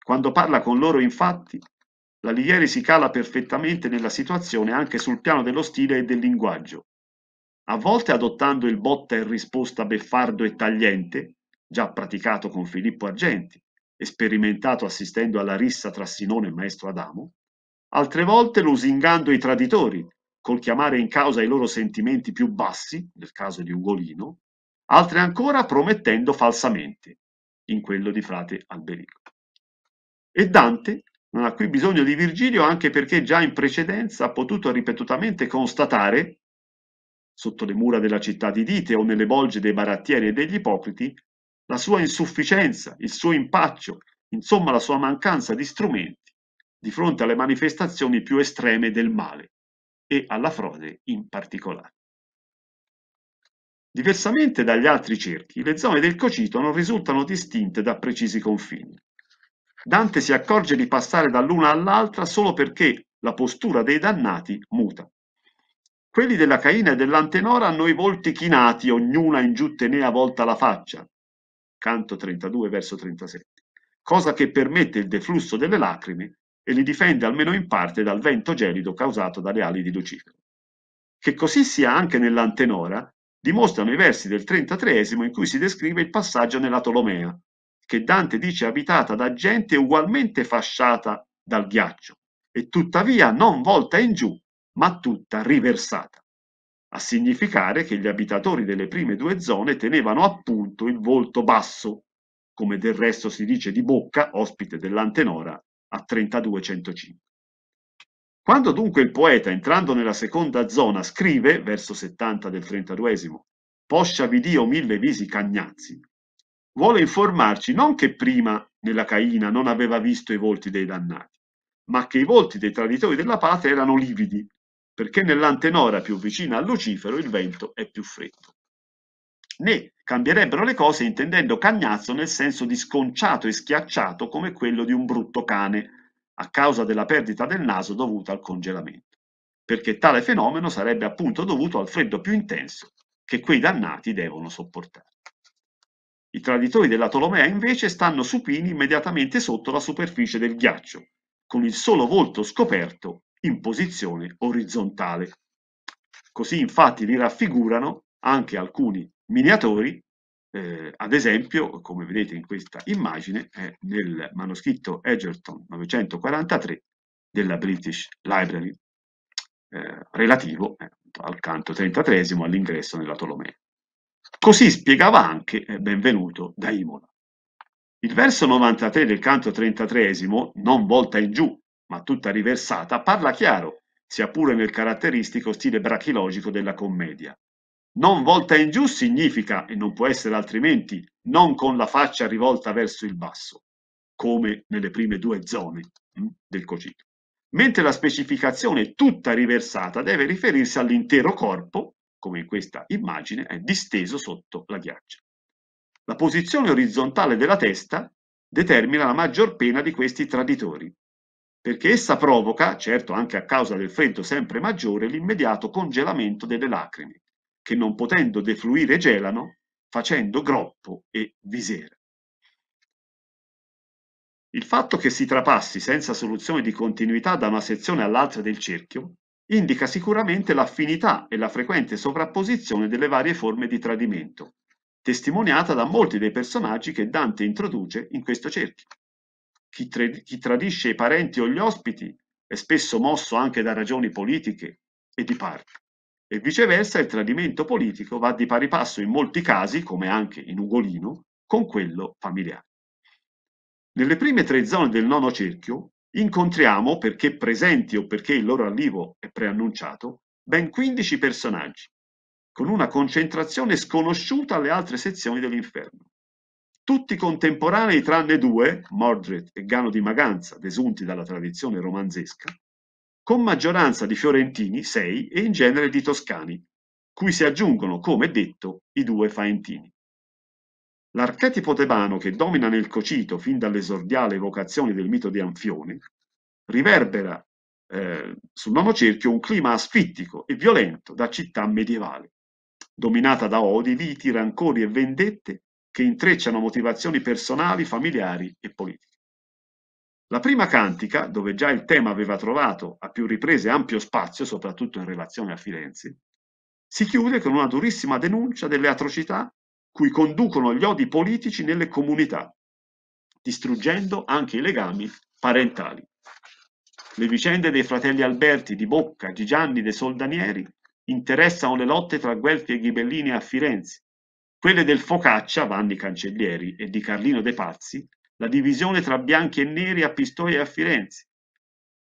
Quando parla con loro, infatti, L'Alighieri si cala perfettamente nella situazione anche sul piano dello stile e del linguaggio, a volte adottando il botta e risposta beffardo e tagliente, già praticato con Filippo Argenti, e sperimentato assistendo alla rissa tra Sinone e Maestro Adamo, altre volte lusingando i traditori, col chiamare in causa i loro sentimenti più bassi, nel caso di Ugolino, altre ancora promettendo falsamente, in quello di frate Alberico. E Dante non ha qui bisogno di Virgilio anche perché già in precedenza ha potuto ripetutamente constatare, sotto le mura della città di Dite o nelle bolge dei barattieri e degli ipocriti, la sua insufficienza, il suo impaccio, insomma la sua mancanza di strumenti di fronte alle manifestazioni più estreme del male e alla frode in particolare. Diversamente dagli altri cerchi, le zone del cocito non risultano distinte da precisi confini. Dante si accorge di passare dall'una all'altra solo perché la postura dei dannati muta. Quelli della Caina e dell'Antenora hanno i volti chinati, ognuna in giù tenea volta la faccia. Canto 32, verso 37. Cosa che permette il deflusso delle lacrime e li difende almeno in parte dal vento gelido causato dalle ali di Lucifero. Che così sia anche nell'Antenora dimostrano i versi del 33 in cui si descrive il passaggio nella Tolomea, che Dante dice abitata da gente ugualmente fasciata dal ghiaccio e tuttavia non volta in giù, ma tutta riversata, a significare che gli abitatori delle prime due zone tenevano appunto il volto basso, come del resto si dice di Bocca, ospite dell'Antenora, a 32.105. Quando dunque il poeta, entrando nella seconda zona, scrive, verso 70 del 32, poscia vi dio mille visi cagnazzi, vuole informarci non che prima nella Caina non aveva visto i volti dei dannati, ma che i volti dei traditori della patria erano lividi, perché nell'antenora più vicina a Lucifero il vento è più freddo. Né cambierebbero le cose intendendo cagnazzo nel senso di sconciato e schiacciato come quello di un brutto cane, a causa della perdita del naso dovuta al congelamento, perché tale fenomeno sarebbe appunto dovuto al freddo più intenso che quei dannati devono sopportare. I traditori della Tolomea invece stanno supini immediatamente sotto la superficie del ghiaccio, con il solo volto scoperto in posizione orizzontale. Così infatti li raffigurano anche alcuni miniatori, eh, ad esempio, come vedete in questa immagine, eh, nel manoscritto Egerton 943 della British Library, eh, relativo eh, al canto 33 all'ingresso nella Tolomea. Così spiegava anche eh, Benvenuto da Imola. Il verso 93 del canto 33, non volta in giù, ma tutta riversata, parla chiaro, sia pure nel caratteristico stile brachilogico della commedia. Non volta in giù significa, e non può essere altrimenti, non con la faccia rivolta verso il basso, come nelle prime due zone hm, del cogito. Mentre la specificazione tutta riversata deve riferirsi all'intero corpo come in questa immagine, è disteso sotto la ghiaccia. La posizione orizzontale della testa determina la maggior pena di questi traditori, perché essa provoca, certo anche a causa del freddo sempre maggiore, l'immediato congelamento delle lacrime, che non potendo defluire gelano, facendo groppo e visera. Il fatto che si trapassi senza soluzione di continuità da una sezione all'altra del cerchio indica sicuramente l'affinità e la frequente sovrapposizione delle varie forme di tradimento, testimoniata da molti dei personaggi che Dante introduce in questo cerchio. Chi, tra- chi tradisce i parenti o gli ospiti è spesso mosso anche da ragioni politiche e di parte, e viceversa il tradimento politico va di pari passo in molti casi, come anche in Ugolino, con quello familiare. Nelle prime tre zone del nono cerchio, Incontriamo, perché presenti o perché il loro arrivo è preannunciato, ben 15 personaggi, con una concentrazione sconosciuta alle altre sezioni dell'inferno. Tutti contemporanei tranne due, Mordred e Gano di Maganza, desunti dalla tradizione romanzesca, con maggioranza di fiorentini, sei, e in genere di toscani, cui si aggiungono, come detto, i due faentini. L'archetipo tebano che domina nel Cocito fin dall'esordiale evocazione del mito di Anfione, riverbera eh, sul cerchio un clima asfittico e violento da città medievale, dominata da odi, liti, rancori e vendette che intrecciano motivazioni personali, familiari e politiche. La prima cantica, dove già il tema aveva trovato a più riprese ampio spazio, soprattutto in relazione a Firenze, si chiude con una durissima denuncia delle atrocità cui conducono gli odi politici nelle comunità, distruggendo anche i legami parentali. Le vicende dei fratelli Alberti, Di Bocca, di Gianni, De Soldanieri interessano le lotte tra Guelfi e Ghibellini a Firenze, quelle del Focaccia, Vanni Cancellieri, e di Carlino De Pazzi, la divisione tra bianchi e neri a Pistoia e a Firenze.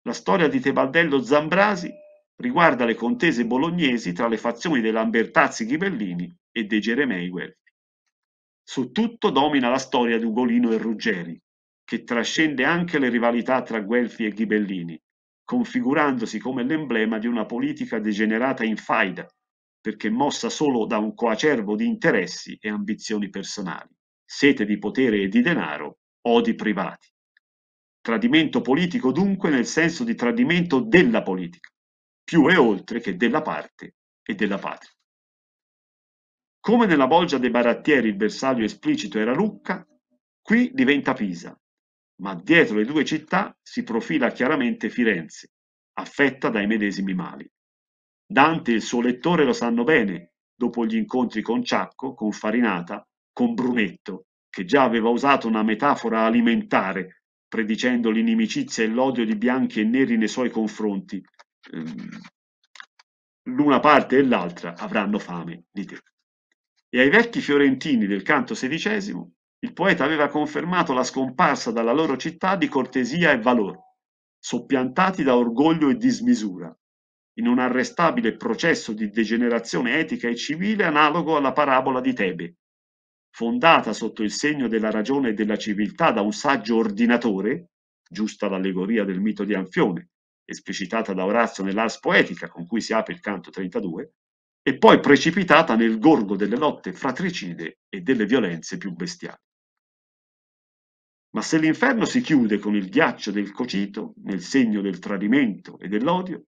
La storia di Tebaldello Zambrasi riguarda le contese bolognesi tra le fazioni dei Lambertazzi Ghibellini e dei Geremei Guelfi. Su tutto domina la storia di Ugolino e Ruggeri, che trascende anche le rivalità tra Guelfi e Ghibellini, configurandosi come l'emblema di una politica degenerata in faida, perché mossa solo da un coacervo di interessi e ambizioni personali, sete di potere e di denaro, odi privati. Tradimento politico dunque nel senso di tradimento della politica, più e oltre che della parte e della patria. Come nella bolgia dei barattieri il bersaglio esplicito era Lucca, qui diventa Pisa, ma dietro le due città si profila chiaramente Firenze, affetta dai medesimi mali. Dante e il suo lettore lo sanno bene, dopo gli incontri con Ciacco, con Farinata, con Brunetto, che già aveva usato una metafora alimentare, predicendo l'inimicizia e l'odio di bianchi e neri nei suoi confronti. Ehm, l'una parte e l'altra avranno fame di te e ai vecchi fiorentini del canto XVI il poeta aveva confermato la scomparsa dalla loro città di cortesia e valore, soppiantati da orgoglio e dismisura, in un arrestabile processo di degenerazione etica e civile analogo alla parabola di Tebe, fondata sotto il segno della ragione e della civiltà da un saggio ordinatore, giusta l'allegoria del mito di Anfione, esplicitata da Orazio nell'Ars Poetica con cui si apre il canto 32, e poi precipitata nel gorgo delle lotte fratricide e delle violenze più bestiali. Ma se l'inferno si chiude con il ghiaccio del cocito, nel segno del tradimento e dell'odio,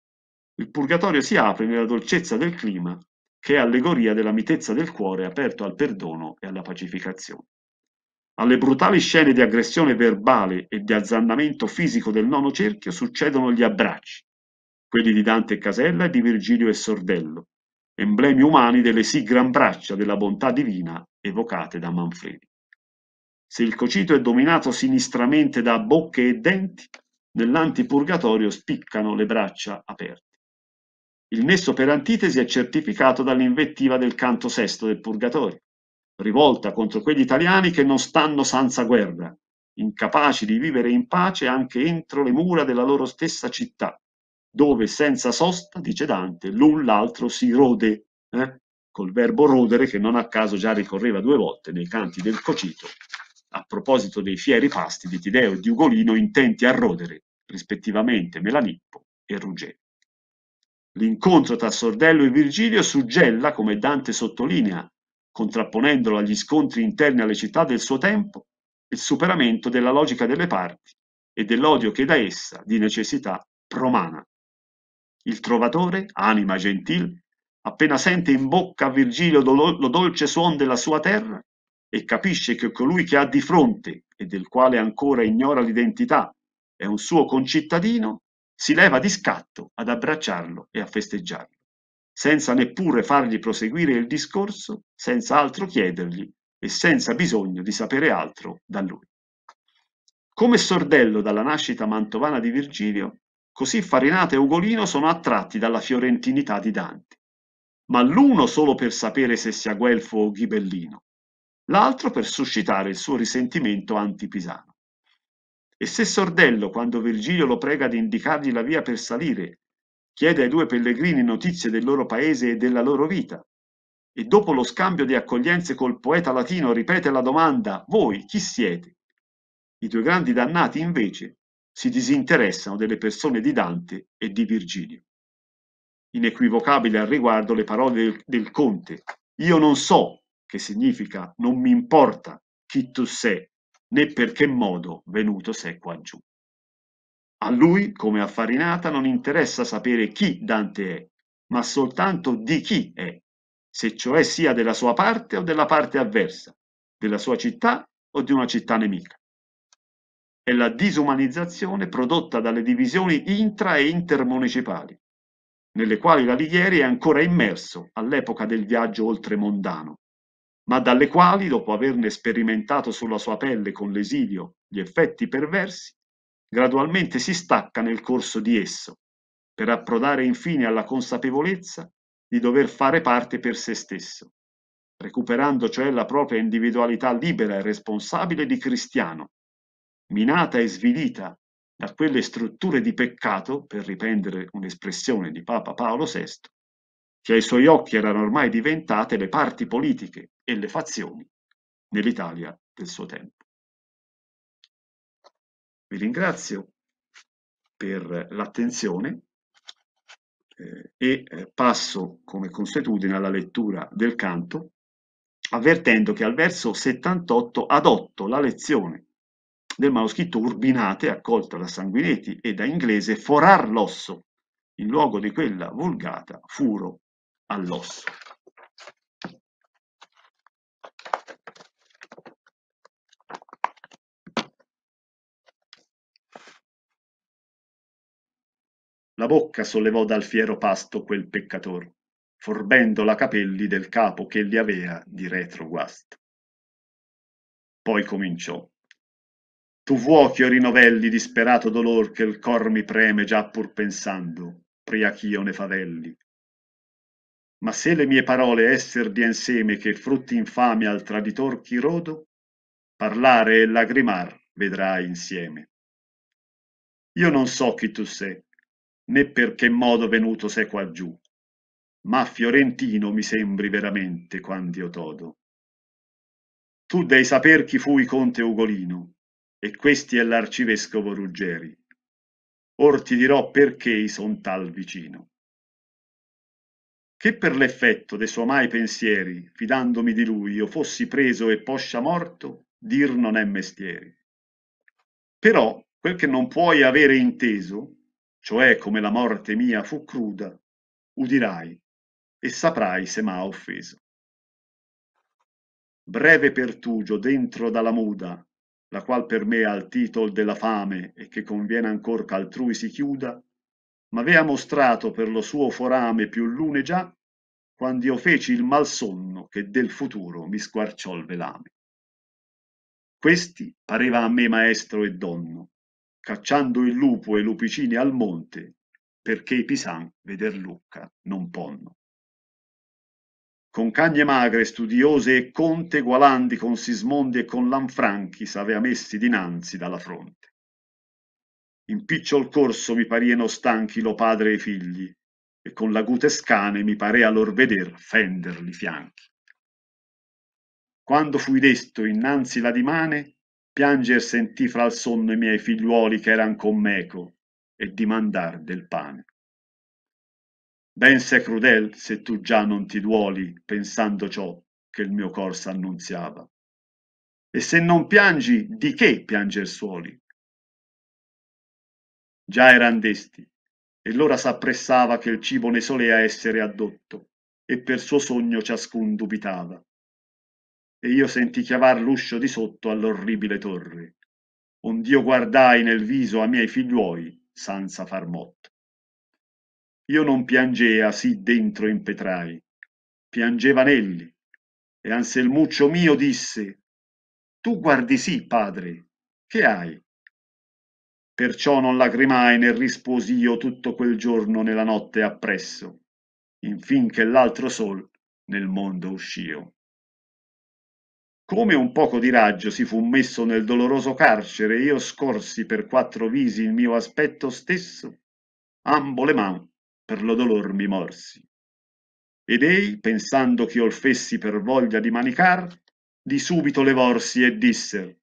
il purgatorio si apre nella dolcezza del clima, che è allegoria della mitezza del cuore aperto al perdono e alla pacificazione. Alle brutali scene di aggressione verbale e di azzannamento fisico del nono cerchio succedono gli abbracci, quelli di Dante e Casella e di Virgilio e Sordello, emblemi umani delle sì gran braccia della bontà divina evocate da Manfredi. Se il cocito è dominato sinistramente da bocche e denti, nell'antipurgatorio spiccano le braccia aperte. Il nesso per antitesi è certificato dall'invettiva del canto sesto del Purgatorio, rivolta contro quegli italiani che non stanno senza guerra, incapaci di vivere in pace anche entro le mura della loro stessa città, dove senza sosta, dice Dante, l'un l'altro si rode, eh? col verbo rodere che non a caso già ricorreva due volte nei canti del Cocito, a proposito dei fieri pasti di Tideo e di Ugolino intenti a rodere, rispettivamente Melanippo e Ruggero. L'incontro tra Sordello e Virgilio suggella, come Dante sottolinea, contrapponendolo agli scontri interni alle città del suo tempo, il superamento della logica delle parti e dell'odio che da essa, di necessità, promana. Il trovatore, anima gentil, appena sente in bocca a Virgilio lo dolce suon della sua terra e capisce che colui che ha di fronte e del quale ancora ignora l'identità è un suo concittadino, si leva di scatto ad abbracciarlo e a festeggiarlo, senza neppure fargli proseguire il discorso, senza altro chiedergli e senza bisogno di sapere altro da lui. Come sordello dalla nascita mantovana di Virgilio, Così Farinata e Ugolino sono attratti dalla fiorentinità di Dante, ma l'uno solo per sapere se sia guelfo o ghibellino, l'altro per suscitare il suo risentimento antipisano. E se Sordello, quando Virgilio lo prega di indicargli la via per salire, chiede ai due pellegrini notizie del loro paese e della loro vita, e dopo lo scambio di accoglienze col poeta latino ripete la domanda voi chi siete? I due grandi dannati invece si disinteressano delle persone di Dante e di Virgilio. Inequivocabili al riguardo le parole del, del conte. Io non so, che significa non mi importa chi tu sei, né per che modo venuto sei qua giù. A lui, come a Farinata, non interessa sapere chi Dante è, ma soltanto di chi è, se cioè sia della sua parte o della parte avversa, della sua città o di una città nemica e la disumanizzazione prodotta dalle divisioni intra e intermunicipali, nelle quali l'Alighieri è ancora immerso all'epoca del viaggio oltremondano, ma dalle quali, dopo averne sperimentato sulla sua pelle con l'esilio gli effetti perversi, gradualmente si stacca nel corso di esso, per approdare infine alla consapevolezza di dover fare parte per se stesso, recuperando cioè la propria individualità libera e responsabile di cristiano, minata e svilita da quelle strutture di peccato, per riprendere un'espressione di Papa Paolo VI, che ai suoi occhi erano ormai diventate le parti politiche e le fazioni nell'Italia del suo tempo. Vi ringrazio per l'attenzione eh, e eh, passo come consuetudine alla lettura del canto, avvertendo che al verso 78 adotto la lezione del manoscritto Urbinate, accolta da Sanguinetti e da Inglese, forar l'osso, in luogo di quella vulgata furo all'osso. La bocca sollevò dal fiero pasto quel peccator, forbendo la capelli del capo che gli avea di retro guasto. Poi cominciò tu vuo ch'io rinovelli disperato dolor che l cor mi preme già pur pensando, pria ch'io ne favelli. Ma se le mie parole esser dien seme che frutti infame al traditor chi rodo, parlare e lagrimar vedrai insieme. Io non so chi tu sei, né per che modo venuto sei qua giù, ma fiorentino mi sembri veramente quando io todo. Tu dei saper chi fui conte Ugolino, e questi è l'arcivescovo Ruggeri. Or ti dirò perché i son tal vicino. Che per l'effetto de suoi mai pensieri, fidandomi di lui, io fossi preso e poscia morto, dir non è mestieri. Però quel che non puoi avere inteso, cioè come la morte mia fu cruda, udirai e saprai se m'ha offeso. Breve pertugio dentro dalla muda, la qual per me ha il titol della fame e che conviene ancor ch'altrui si chiuda, m'avea mostrato per lo suo forame più lune già, quando io feci il mal sonno che del futuro mi squarciò il velame. Questi pareva a me maestro e donno, cacciando il lupo e lupicini al monte, perché i pisan veder Lucca non ponno con Cagne Magre, Studiose e Conte, Gualandi con Sismondi e con Lanfranchi, s'avea messi dinanzi dalla fronte. In picciol corso mi parieno stanchi lo padre e i figli, e con l'agute scane mi parea lor veder fender li fianchi. Quando fui desto innanzi la dimane, pianger sentì fra il sonno i miei figliuoli che eran con meco, e dimandar del pane ben se crudel se tu già non ti duoli pensando ciò che il mio cor s'annunziava. E se non piangi, di che pianger suoli? Già eran desti, e l'ora s'appressava che il cibo ne solea essere addotto, e per suo sogno ciascun dubitava. E io senti chiavar l'uscio di sotto all'orribile torre, ond'io guardai nel viso a miei figliuoi, senza far motto. Io non piangea sì dentro impetrai, piangeva Nelli, e Anselmuccio mio disse, tu guardi sì, padre, che hai? Perciò non lacrimai né risposi io tutto quel giorno nella notte appresso, infin che l'altro sol nel mondo uscio. Come un poco di raggio si fu messo nel doloroso carcere, io scorsi per quattro visi il mio aspetto stesso, ambo le mani per lo dolor mi morsi ed ei pensando ch'io il fessi per voglia di manicar di subito levorsi e disser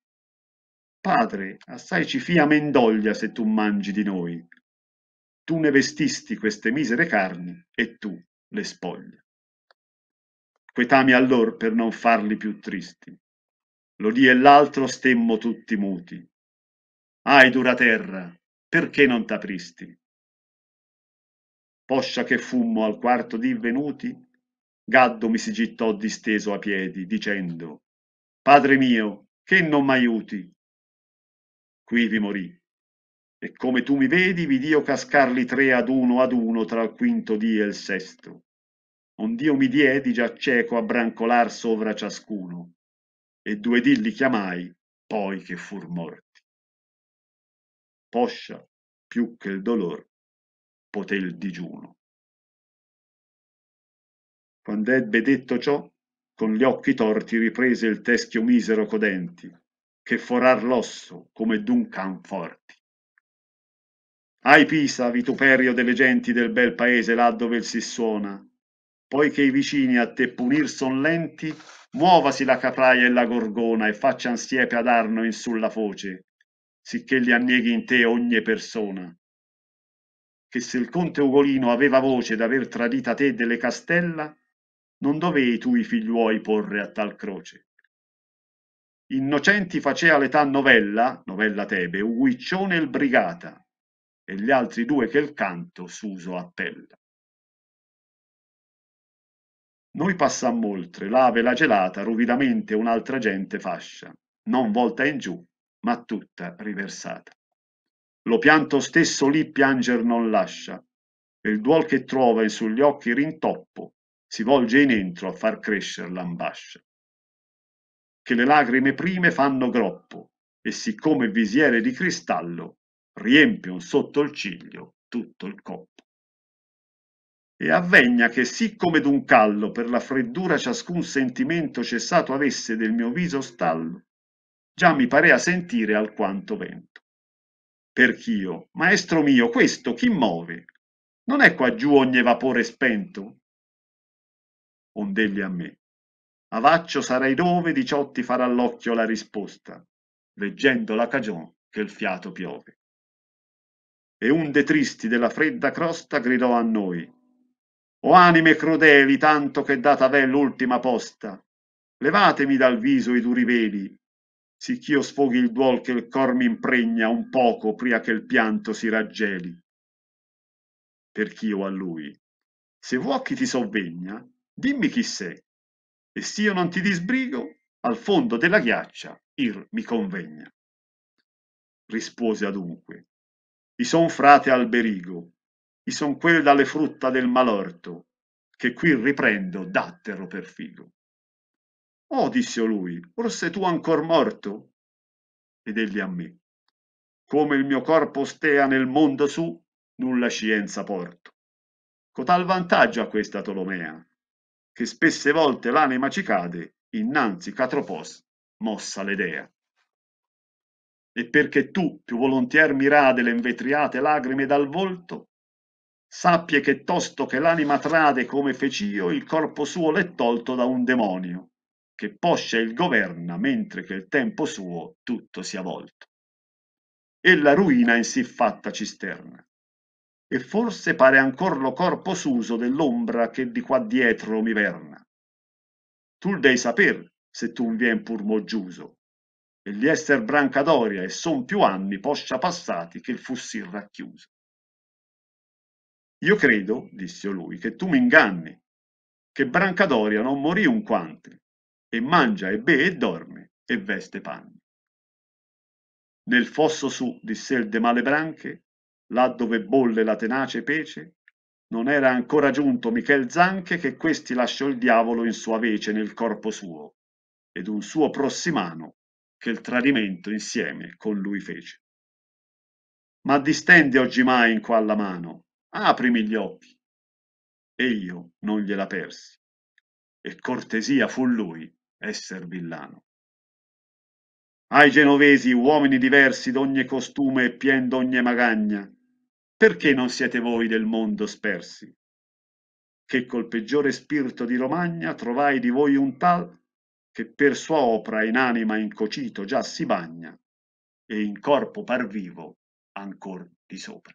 padre assai ci fia mendoglia se tu mangi di noi tu ne vestisti queste misere carni e tu le spoglia. quetami allor per non farli più tristi Lo l'odì e l'altro stemmo tutti muti ahi dura terra perché non t'apristi poscia che fummo al quarto dì venuti gaddo mi si gittò disteso a piedi dicendo padre mio che non m'aiuti quivi morì e come tu mi vedi vid'io cascarli tre ad uno ad uno tra il quinto dì e il sesto ond'io mi diedi già cieco a brancolar sovra ciascuno e due dì li chiamai poi che fur morti poscia più che il dolor poté il digiuno. Quando ebbe detto ciò, con gli occhi torti riprese il teschio misero codenti, che forar l'osso come d'un can forti. Ai Pisa, vituperio delle genti del bel paese là dove il si suona, poiché i vicini a te punir son lenti, muovasi la capraia e la gorgona e faccian siepe ad Arno in sulla foce, sicché li anneghi in te ogni persona che se il conte Ugolino aveva voce d'aver tradita te delle Castella, non dovei tu i figliuoi porre a tal croce. Innocenti facea l'età novella, novella Tebe, Uguiccione il Brigata, e gli altri due che il canto s'uso appella. Noi passammo oltre, l'ave la gelata, ruvidamente un'altra gente fascia, non volta in giù, ma tutta riversata lo pianto stesso lì pianger non lascia e il duol che trova in sugli occhi rintoppo si volge in entro a far crescer l'ambascia che le lagrime prime fanno groppo e siccome visiere di cristallo riempie un ciglio tutto il coppo e avvegna che siccome d'un callo per la freddura ciascun sentimento cessato avesse del mio viso stallo già mi parea sentire alquanto vento Perch'io, maestro mio, questo chi move? Non è qua giù ogni vapore spento? Ondelli a me. Avaccio sarai dove di ciò ti farà l'occhio la risposta, leggendo la cagion che il fiato piove. E un de tristi della fredda crosta gridò a noi, o anime crudeli, tanto che data v'è l'ultima posta, levatemi dal viso i duri veli, sicch'io sfoghi il duol che il cor m'impregna un poco pria che il pianto si raggeli. Perch'io a lui, se vuoi chi ti sovvegna, dimmi chi sei, e s'io non ti disbrigo, al fondo della ghiaccia ir mi convegna. Rispose adunque, i son frate Alberigo, i son quel dalle frutta del malorto, che qui riprendo dattero per figo. Oh, diss'io lui, or sei tu ancor morto? Ed egli a me, come il mio corpo stea nel mondo su, nulla scienza porto. Cotal vantaggio a questa Tolomea, che spesse volte l'anima ci cade, innanzi Catropos mossa l'edea. E perché tu più volontier mi rade le invetriate lagrime dal volto, sappie che tosto che l'anima trade come fec'io, il corpo suo l'è tolto da un demonio che poscia il governa mentre che il tempo suo tutto sia volto. Ella ruina in fatta cisterna. E forse pare ancor lo corpo suso dell'ombra che di qua dietro mi verna. Tu il dei saper se tu vien pur mo giuso. e gli esser brancadoria e son più anni poscia passati che il fussi racchiuso. Io credo, disse lui, che tu mi inganni, che Brancadoria non morì un quante, e mangia e be e dorme e veste panni. Nel fosso su di selde male branche, là dove bolle la tenace pece, non era ancora giunto Michel Zanche che questi lasciò il diavolo in sua vece nel corpo suo, ed un suo prossimano che il tradimento insieme con lui fece. Ma distende oggimai in qua la mano, aprimi gli occhi. E io non gliela persi, e cortesia fu lui esser villano. Ai genovesi, uomini diversi d'ogni costume e pien d'ogni magagna, perché non siete voi del mondo spersi? Che col peggiore spirito di Romagna trovai di voi un tal che per sua opra in anima incocito già si bagna e in corpo par vivo ancor di sopra.